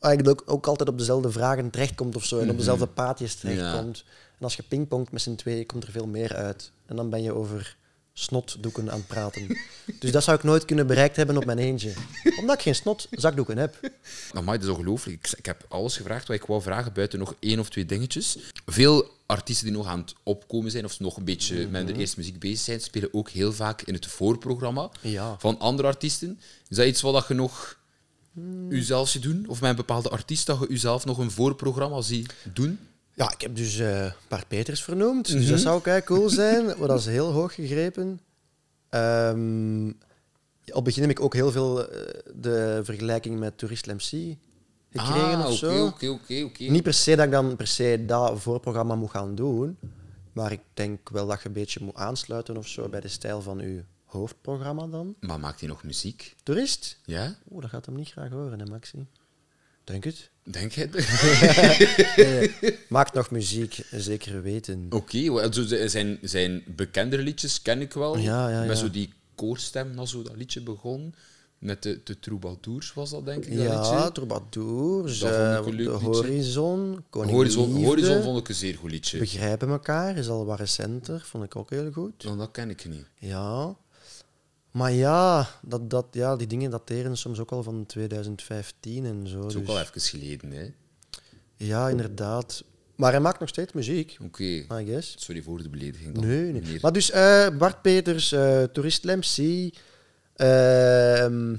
eigenlijk ook, ook altijd op dezelfde vragen terechtkomt of zo. En op mhm. dezelfde paadjes terechtkomt. Ja. En als je pingpongt met z'n tweeën, komt er veel meer uit. En dan ben je over snotdoeken aan het praten. dus dat zou ik nooit kunnen bereikt hebben op mijn eentje. Omdat ik geen snotzakdoeken heb. Maar het is ongelooflijk. Ik, ik, heb alles gevraagd wat ik wou vragen, buiten nog één of twee dingetjes. Veel artiesten die nog aan het opkomen zijn, of nog een beetje mhm. met de eerste muziek bezig zijn, spelen ook heel vaak in het voorprogramma van andere artiesten. Is dat iets wat je nog Hmm. uzelf ziet doen? Of mijn een bepaalde artiest dat je uzelf nog een voorprogramma ziet doen? Ja, ik heb dus uh, Bart Peters vernoemd. Dus mhm. dat zou kei cool zijn. maar dat is heel hoog gegrepen. Um, op het begin heb ik ook heel veel eh, de vergelijking met Tourist MC gekregen ah, of Oké, oké, oké. Niet per se dat ik dan per se dat voorprogramma moet gaan doen. Maar ik denk wel dat je een beetje moet aansluiten of zo bij de stijl van u hoofdprogramma dan. Maar maakt hij nog muziek? Toerist? Ja. Oeh, dat gaat hem niet graag horen, hè, Maxi? Denk het. Denk het? maakt nog muziek, zeker weten. Oké, zijn, zijn bekendere liedjes ken ik wel. Ja, ja, ja. Met zo die koorstem, als zo dat liedje begon. Met de, de Troubadours was dat, denk ik. Dat ja, liedje. Troubadours, De eh, Horizon, Koning Horizon, Horizon vond ik een zeer goed liedje. Begrijpen elkaar is al wat recenter, vond ik ook heel goed. Nou, dat ken ik niet. Ja, maar ja, dat, dat, ja, die dingen dateren soms ook al van 2015 en zo. Dat is ook al dus- even geleden, hè? Ja, oh. inderdaad. Maar hij maakt nog steeds muziek. Oké. Okay. I guess. Sorry voor de belediging. Dan. Nee, nee. Maar dus eh, Bart Peters, uh, eh, Tourist Lemsi. Uh,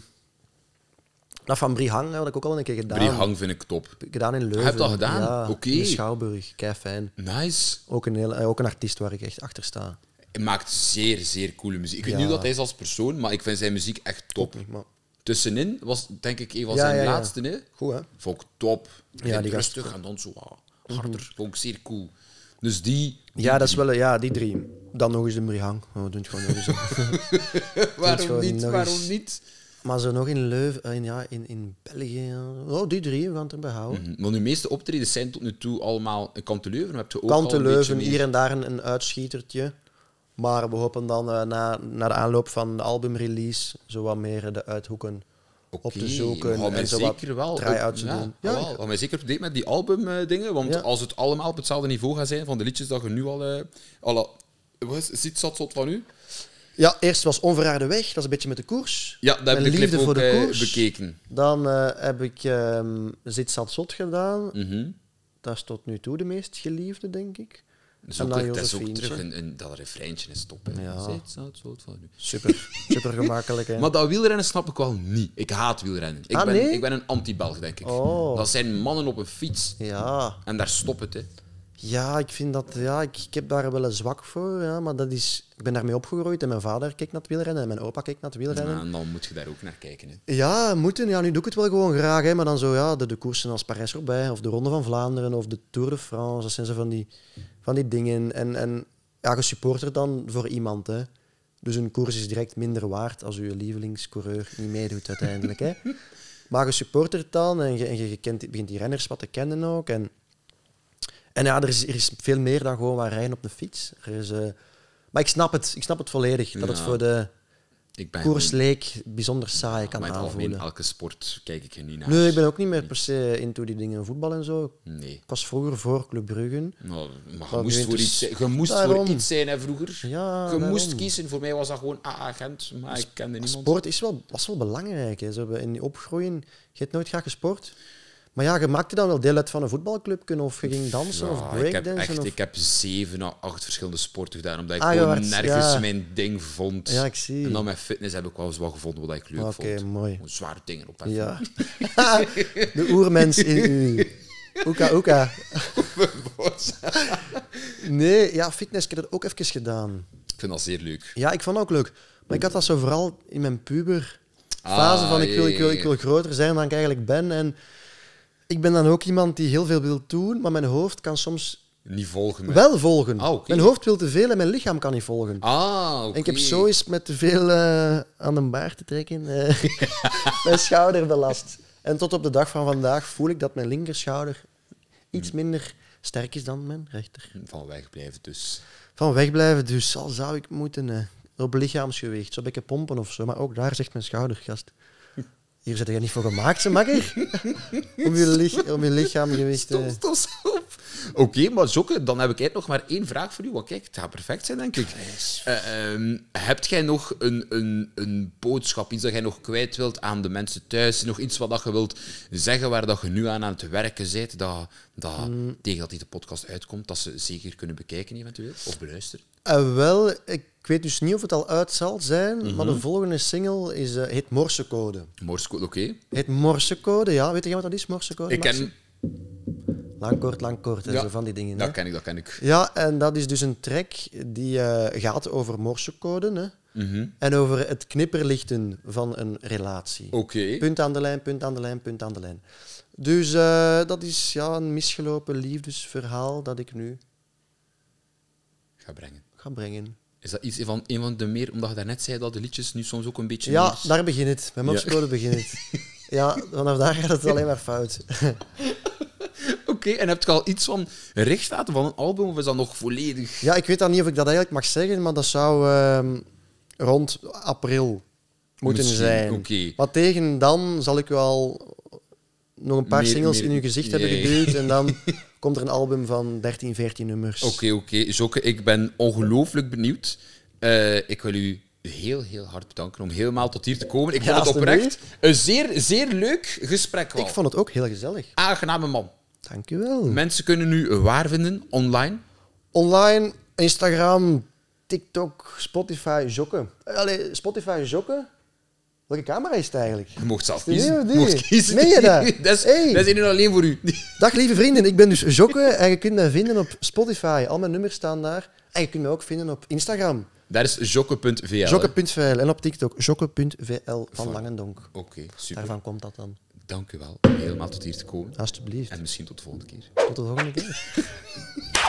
dat van Brihang had ik ook al een keer gedaan. Brihang vind ik top. Gedaan in Leuven. Heb je dat gedaan? Oké. In Schouwburg. Kei fijn. Nice. Ook een, heel, eh, ook een artiest waar ik echt achter sta. Hij maakt zeer, zeer coole muziek. Ik weet niet dat hij is als persoon, maar ik vind zijn muziek echt top. Tussenin was denk ik een van zijn laatste. Hè? Goed, hè? Vond ik top. Ja, die rustig gaat... en dan zo ah, mhm. harder. Vond ik zeer cool. Dus die. ja, dat is wel, ja, die drie. Dan nog eens de Murihang. Oh, we doen het gewoon nog eens. waarom niet? Waarom niet? Maar ze nog in Leuven, eh, in, ja, in, in België. Oh, die drie, we gaan het Want mhm. de meeste optredens zijn tot nu toe allemaal Kanteleuven. Leuven. Heb je ook Kante hier en daar een uitschietertje. Maar we hopen dan eh, na, na de aanloop van de albumrelease zo wat meer de uithoeken op te zoeken. en zo zeker wat try uit te doen. Ja, ja. Hou zeker op met die albumdingen. Eh, dingen, want als het allemaal op hetzelfde niveau gaat zijn van de liedjes dat je nu al... Uh, al zit zat zot van u? Ja, eerst was Onverraarde Weg. Dat is een beetje met de koers. Ja, dat heb ik liefde ook, de koers. bekeken. Dan heb ik ehm, Zit zat zot gedaan. Mhm. Dat is tot nu toe de meest geliefde, denk ik. Dus dat is ook terug een, dat refreintje is top. Hè. van Super, super gemakkelijk. Hè. Maar dat wielrennen snap ik wel niet. Ik haat wielrennen. Ik, ah, ben, ik ben een anti-Belg, denk ik. Oh. Dat zijn mannen op een fiets. Ja. En daar stopt het. Ja, ik vind dat, ja, ik, ik, heb daar wel een zwak voor, ja, maar dat is, ik ben daarmee opgegroeid en mijn vader keek naar het wielrennen en mijn opa keek naar het wielrennen. Ja, en dan moet je daar ook naar kijken. Hè? Ja, moeten. Ja, nu doe ik het wel gewoon graag, hè, maar dan zo, ja, de, de koersen als Parijs erbij, of de Ronde van Vlaanderen, of de Tour de France, dat zijn ze van die, van die dingen. En, en ja, je supporter dan voor iemand, hè. Dus een koers is direct minder waard als je lievelingscoureur niet meedoet uiteindelijk, hè. Maar je supportert dan en je, en je, je kent, begint die renners wat te kennen ook en en ja, er is, er is veel meer dan gewoon waar rijden op de fiets. Er is, eh, maar ik snap het, ik snap het volledig. Dat het voor de ik ben koersleek bijzonder saai kan maar aanvoelen. elke sport kijk ik er niet naar. Nee, ik ben ook niet meer per se into die dingen, voetbal en zo. Nee. Ik was vroeger voor Club Bruggen. Nou, maar je moest, voor iets, je moest voor iets zijn hè, vroeger. Ja, je moest kiezen. Voor mij was dat gewoon AA-agent, maar ik kende niemand. Sport is wel, was wel belangrijk. Hè. Zo, in opgroeien, je hebt nooit graag gesport. Maar ja, je maakte dan wel deel uit van een voetbalclub of je ging dansen of breakdansen? Ik heb, echt, of... ik heb zeven à acht verschillende sporten gedaan, omdat ik ah, gewoon nergens mijn ding vond. Ja, ik zie. En dan met fitness heb ik wel eens wat gevonden wat ik leuk vond. Oké, mooi. Zware dingen op. Ja. De oermens in u. Oeka, oeka. nee, ja, fitness, ik heb dat ook even gedaan. Ik vind dat zeer leuk. Ja, ik vond dat ook leuk. Maar ik had dat zo vooral in mijn puber fase ah, van ik wil, ik, wil, ik wil groter zijn dan ik eigenlijk ben. En ik ben dan ook iemand die heel veel wil doen, maar mijn hoofd kan soms niet volgen. Wel volgen. Ah, mijn hoofd wil te veel en mijn lichaam kan niet volgen. Ah, En ik heb zo eens met te veel eh, aan een baard te trekken eh, mijn schouder belast. En tot op de dag van vandaag voel ik dat mijn linkerschouder iets hmm. minder sterk is dan mijn rechter. Van wegblijven dus. Van wegblijven dus. Al zou ik moeten uh, op lichaamsgewicht, zo beetje pompen of zo. Maar ook daar zegt mijn schoudergast. Hier zit je niet voor gemaakt, ze makker. om, je lichaam, om je lichaamgewicht te... Eh. Oké, maar Jokke, dan heb ik eigenlijk nog maar één vraag voor u. Want kijk, het gaat perfect zijn, denk ik. Eh, ehm, hebt jij nog een, een, een boodschap, iets dat jij nog kwijt wilt aan de mensen thuis? Nog iets wat dat je wilt zeggen, waar dat je nu aan aan het werken bent, dat, dat mm. tegen dat die de podcast uitkomt, dat ze zeker kunnen bekijken eventueel, of beluisteren? Uh, wel, ik weet dus niet of het al uit zal zijn, maar de mhm. volgende single is, uh, eh, heet Morsecode. Morsecode, oké. Heet Morsecode, ja. Weet je wat dat is, Morsecode? Ik ken... Lang kort, lang kort, zo van die dingen. Dat ken ik, dat ken ik. Ja, en dat is dus een track die eh, gaat over Morsecode, hè? Mhm. en over het knipperlichten van een relatie. Oké. Punt aan de lijn, punt aan de lijn, punt aan de lijn. Dus dat is ja, een misgelopen liefdesverhaal dat ik nu ga brengen gaan brengen. Is dat iets van een van de meer, omdat je daarnet zei dat de liedjes nu soms ook een beetje. Ja, daar begint het. Met Mopscode ja. begint het. Ja, vanaf daar gaat het alleen maar fout. Oké, en heb ik al iets van rechtsstaat van een album of is dat nog volledig? Ja, ik weet dan niet of ik dat eigenlijk mag zeggen, maar dat zou ehm, rond april moeten Misschien, zijn. Okay. Maar tegen dan zal ik wel nog een paar singles in uw gezicht hebben geduwd en dan komt er een album van 13, 14 nummers. Oké, oké. Okay. ik ben ongelooflijk benieuwd. Eh, ik wil u heel, heel hard bedanken om helemaal tot hier te komen. Ik ja, vond het oprecht een zeer, zeer leuk gesprek. Ik vond het ook heel gezellig. Aangename man. Dank u wel. Mensen kunnen u waar vinden online? Online, Instagram, TikTok, Spotify, zokken. Eh, allee, Spotify, zokken. Welke camera is het eigenlijk? Je mocht zelf kiezen. Die? Mocht kiezen. Meen je dat? dat, is, hey. dat alleen voor u. Dag lieve vrienden, ik ben dus Jokke en je kunt mij vinden op Spotify. Al mijn nummers staan daar. En je kunt me ook vinden op Instagram. Daar is jokke.vl. Jokke.vl en op TikTok jokke.vl van Langendonk. Oké, super. Daarvan komt dat dan. Dank u wel om helemaal tot hier te komen. Alsjeblieft. En misschien tot de volgende keer. Tot de volgende keer.